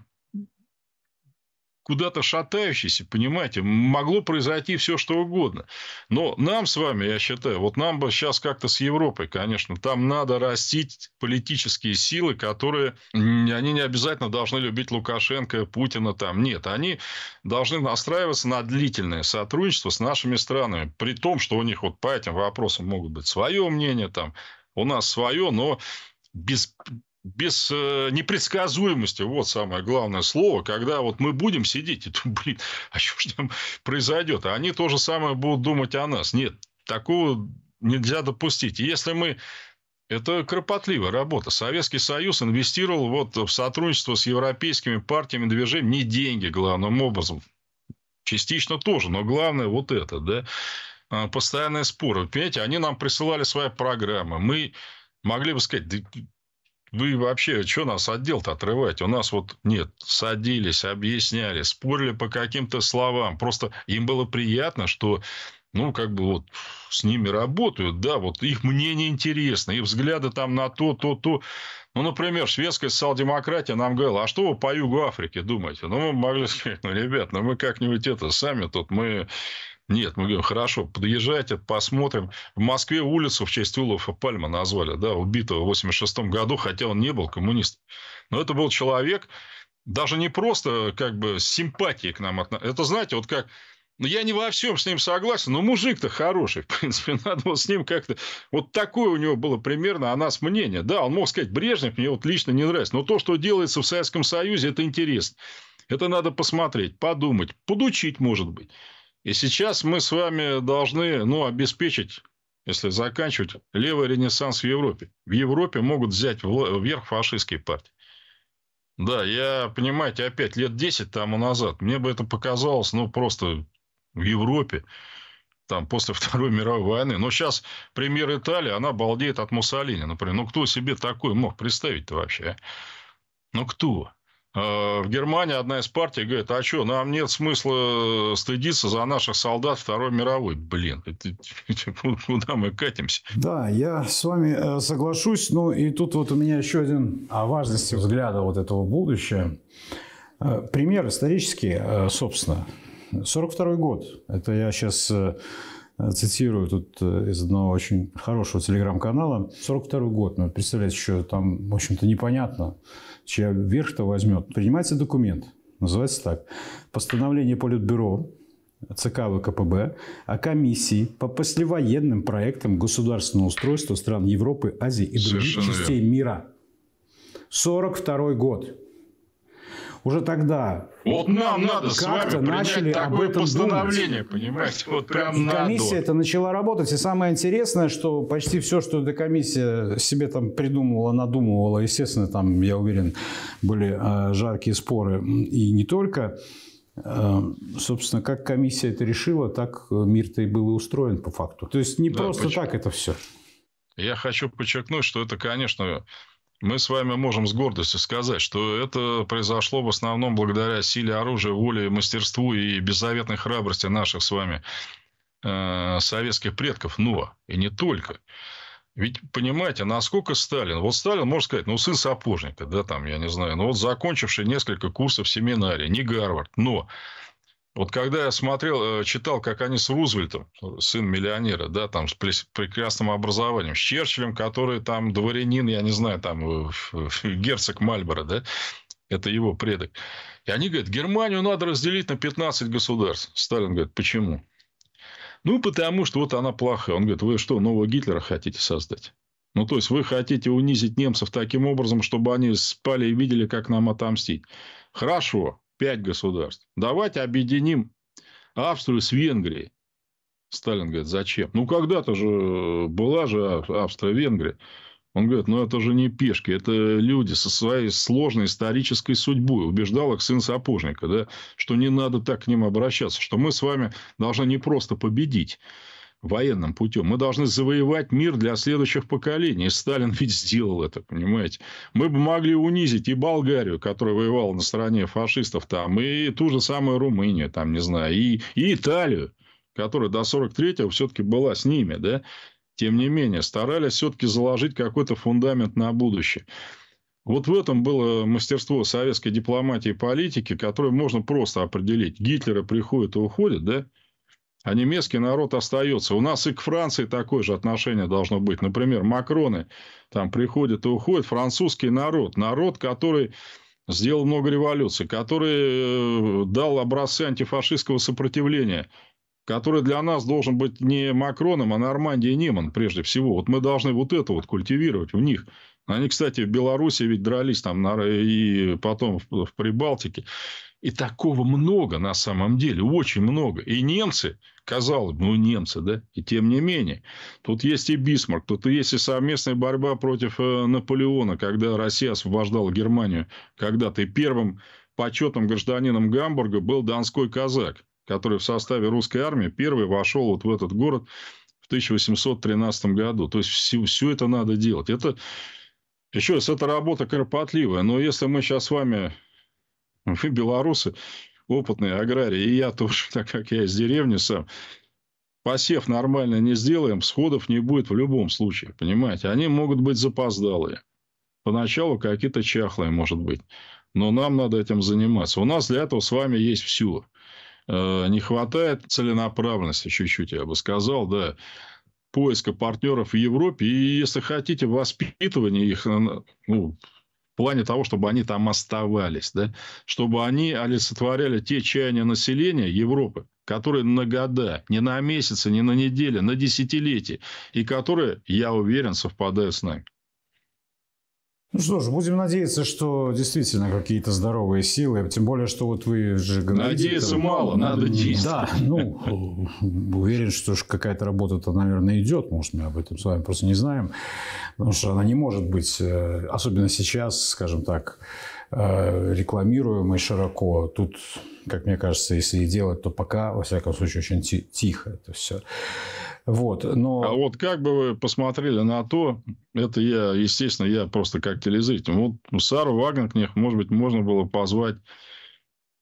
куда-то шатающийся, понимаете, могло произойти все что угодно. Но нам с вами, я считаю, вот нам бы сейчас как-то с Европой, конечно, там надо растить политические силы, которые, они не обязательно должны любить Лукашенко, Путина там, нет, они должны настраиваться на длительное сотрудничество с нашими странами, при том, что у них вот по этим вопросам могут быть свое мнение там, у нас свое, но без без э, непредсказуемости, вот самое главное слово, когда вот мы будем сидеть, и то, блин, а что же там произойдет? А они то же самое будут думать о нас. Нет, такого нельзя допустить. Если мы это кропотливая работа. Советский Союз инвестировал вот в сотрудничество с европейскими партиями движений не деньги главным образом. Частично тоже, но главное вот это, да. А, постоянные споры. Понимаете, они нам присылали свои программы. Мы могли бы сказать, да вы ну вообще, что нас отдел-то отрывать? У нас вот нет, садились, объясняли, спорили по каким-то словам. Просто им было приятно, что ну, как бы вот с ними работают, да, вот их мнение интересно, их взгляды там на то, то, то. Ну, например, шведская социал-демократия нам говорила, а что вы по югу Африки думаете? Ну, мы могли сказать, ну, ребят, ну, мы как-нибудь это сами тут, мы нет, мы говорим, хорошо, подъезжайте, посмотрим. В Москве улицу в честь Улова Пальма назвали, да, убитого в 86 году, хотя он не был коммунистом. Но это был человек, даже не просто как бы симпатии к нам. Это, знаете, вот как но ну, я не во всем с ним согласен, но мужик-то хороший, в принципе, надо вот с ним как-то... Вот такое у него было примерно о нас мнение. Да, он мог сказать, Брежнев мне вот лично не нравится, но то, что делается в Советском Союзе, это интересно. Это надо посмотреть, подумать, подучить, может быть. И сейчас мы с вами должны ну, обеспечить, если заканчивать, левый ренессанс в Европе. В Европе могут взять вверх фашистские партии. Да, я, понимаете, опять лет 10 тому назад, мне бы это показалось, ну, просто в Европе, там, после Второй мировой войны. Но сейчас премьер Италии, она балдеет от Муссолини, например. Ну, кто себе такое мог представить-то вообще? А? Ну, кто? Э, в Германии одна из партий говорит, а что, нам нет смысла э, стыдиться за наших солдат Второй мировой. Блин, это, куда мы катимся? Да, я с вами э, соглашусь. Ну, и тут вот у меня еще один о а, важности взгляда вот этого будущего. Пример исторический, собственно. 42 год. Это я сейчас цитирую тут из одного очень хорошего телеграм-канала. 42 год. Ну, представляете, еще там, в общем-то, непонятно чья верх что возьмет. Принимается документ, называется так, постановление Политбюро ЦК ВКПБ о комиссии по послевоенным проектам государственного устройства стран Европы, Азии и других Совершенно частей верно. мира. 42 год уже тогда вот нам надо с вами начали об этом постановление, думать. понимаете? Вот прям и надо. комиссия это начала работать. И самое интересное, что почти все, что эта комиссия себе там придумывала, надумывала, естественно, там, я уверен, были э, жаркие споры и не только. Э, собственно, как комиссия это решила, так э, мир-то и был и устроен по факту. То есть не да, просто почему? так это все. Я хочу подчеркнуть, что это, конечно, мы с вами можем с гордостью сказать, что это произошло в основном благодаря силе оружия, воле, мастерству и беззаветной храбрости наших с вами э, советских предков. Но и не только. Ведь понимаете, насколько Сталин... Вот Сталин, можно сказать, ну, сын сапожника, да, там, я не знаю, ну, вот закончивший несколько курсов семинария, не Гарвард, но вот когда я смотрел, э, читал, как они с Рузвельтом, сын миллионера, да, там с прекрасным образованием, с Черчиллем, который там дворянин, я не знаю, там э, герцог Мальборо, да, это его предок. И они говорят, Германию надо разделить на 15 государств. Сталин говорит, почему? Ну, потому что вот она плохая. Он говорит, вы что, нового Гитлера хотите создать? Ну, то есть, вы хотите унизить немцев таким образом, чтобы они спали и видели, как нам отомстить. Хорошо, пять государств. Давайте объединим Австрию с Венгрией. Сталин говорит, зачем? Ну, когда-то же э, была же Австро-Венгрия. Он говорит, ну, это же не пешки, это люди со своей сложной исторической судьбой. Убеждал их сын сапожника, да, что не надо так к ним обращаться, что мы с вами должны не просто победить, военным путем. Мы должны завоевать мир для следующих поколений. Сталин ведь сделал это, понимаете. Мы бы могли унизить и Болгарию, которая воевала на стороне фашистов там, и ту же самую Румынию, там, не знаю, и, и Италию, которая до 43-го все-таки была с ними, да. Тем не менее, старались все-таки заложить какой-то фундамент на будущее. Вот в этом было мастерство советской дипломатии и политики, которое можно просто определить. Гитлеры приходят и уходят, да? а немецкий народ остается. У нас и к Франции такое же отношение должно быть. Например, Макроны там приходят и уходят. Французский народ, народ, который сделал много революций, который э, дал образцы антифашистского сопротивления, который для нас должен быть не Макроном, а Нормандия и Неман прежде всего. Вот мы должны вот это вот культивировать в них. Они, кстати, в Беларуси ведь дрались там и потом в Прибалтике. И такого много на самом деле, очень много. И немцы, Казалось бы, ну, немцы, да? И тем не менее. Тут есть и Бисмарк, тут есть и совместная борьба против э, Наполеона, когда Россия освобождала Германию когда ты первым почетным гражданином Гамбурга был донской казак, который в составе русской армии первый вошел вот в этот город в 1813 году. То есть, все, все это надо делать. Это, еще раз, это работа кропотливая. Но если мы сейчас с вами, вы ну, белорусы, опытные аграрии, и я тоже, так как я из деревни сам, посев нормально не сделаем, сходов не будет в любом случае, понимаете? Они могут быть запоздалые. Поначалу какие-то чахлые, может быть. Но нам надо этим заниматься. У нас для этого с вами есть все. Э, не хватает целенаправленности чуть-чуть, я бы сказал, да, поиска партнеров в Европе. И, если хотите, воспитывание их э, ну, в плане того, чтобы они там оставались, да, чтобы они олицетворяли те чаяния населения Европы, которые на года, не на месяцы, не на недели, на десятилетия, и которые, я уверен, совпадают с нами. Ну что ж, будем надеяться, что действительно какие-то здоровые силы, тем более, что вот вы же говорите... Надеяться мало, надо действовать. Да, ну, уверен, что какая-то работа-то, наверное, идет, может, мы об этом с вами просто не знаем, потому что она не может быть, э, особенно сейчас, скажем так, э, рекламируемой широко. Тут, как мне кажется, если и делать, то пока, во всяком случае, очень тихо это все. Вот, но... А вот как бы вы посмотрели на то, это я, естественно, я просто как телезритель. Вот Сару Вагнер, может быть, можно было позвать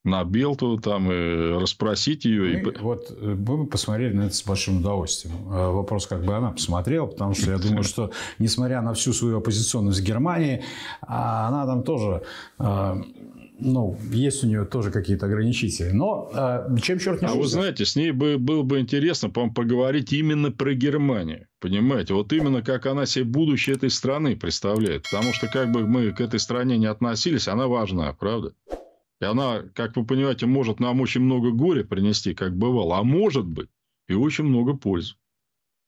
на Белту там и расспросить ее. Мы, и... Вот э, мы бы посмотрели на это с большим удовольствием. А вопрос, как бы она посмотрела, потому что я думаю, что несмотря на всю свою оппозиционность Германии, а она там тоже а, ну, есть у нее тоже какие-то ограничители. Но э, чем черт не А вы знаете, с ней бы, было бы интересно, по поговорить именно про Германию. Понимаете? Вот именно как она себе будущее этой страны представляет. Потому что как бы мы к этой стране не относились, она важна, правда? И она, как вы понимаете, может нам очень много горя принести, как бывало. А может быть, и очень много пользы.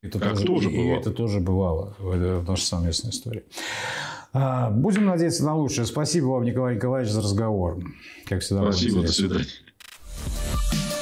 Это как тоже, тоже бывало. это тоже бывало Это в нашей история. А, будем надеяться на лучшее. Спасибо вам, Николай Николаевич, за разговор. Как всегда, Спасибо, до свидания.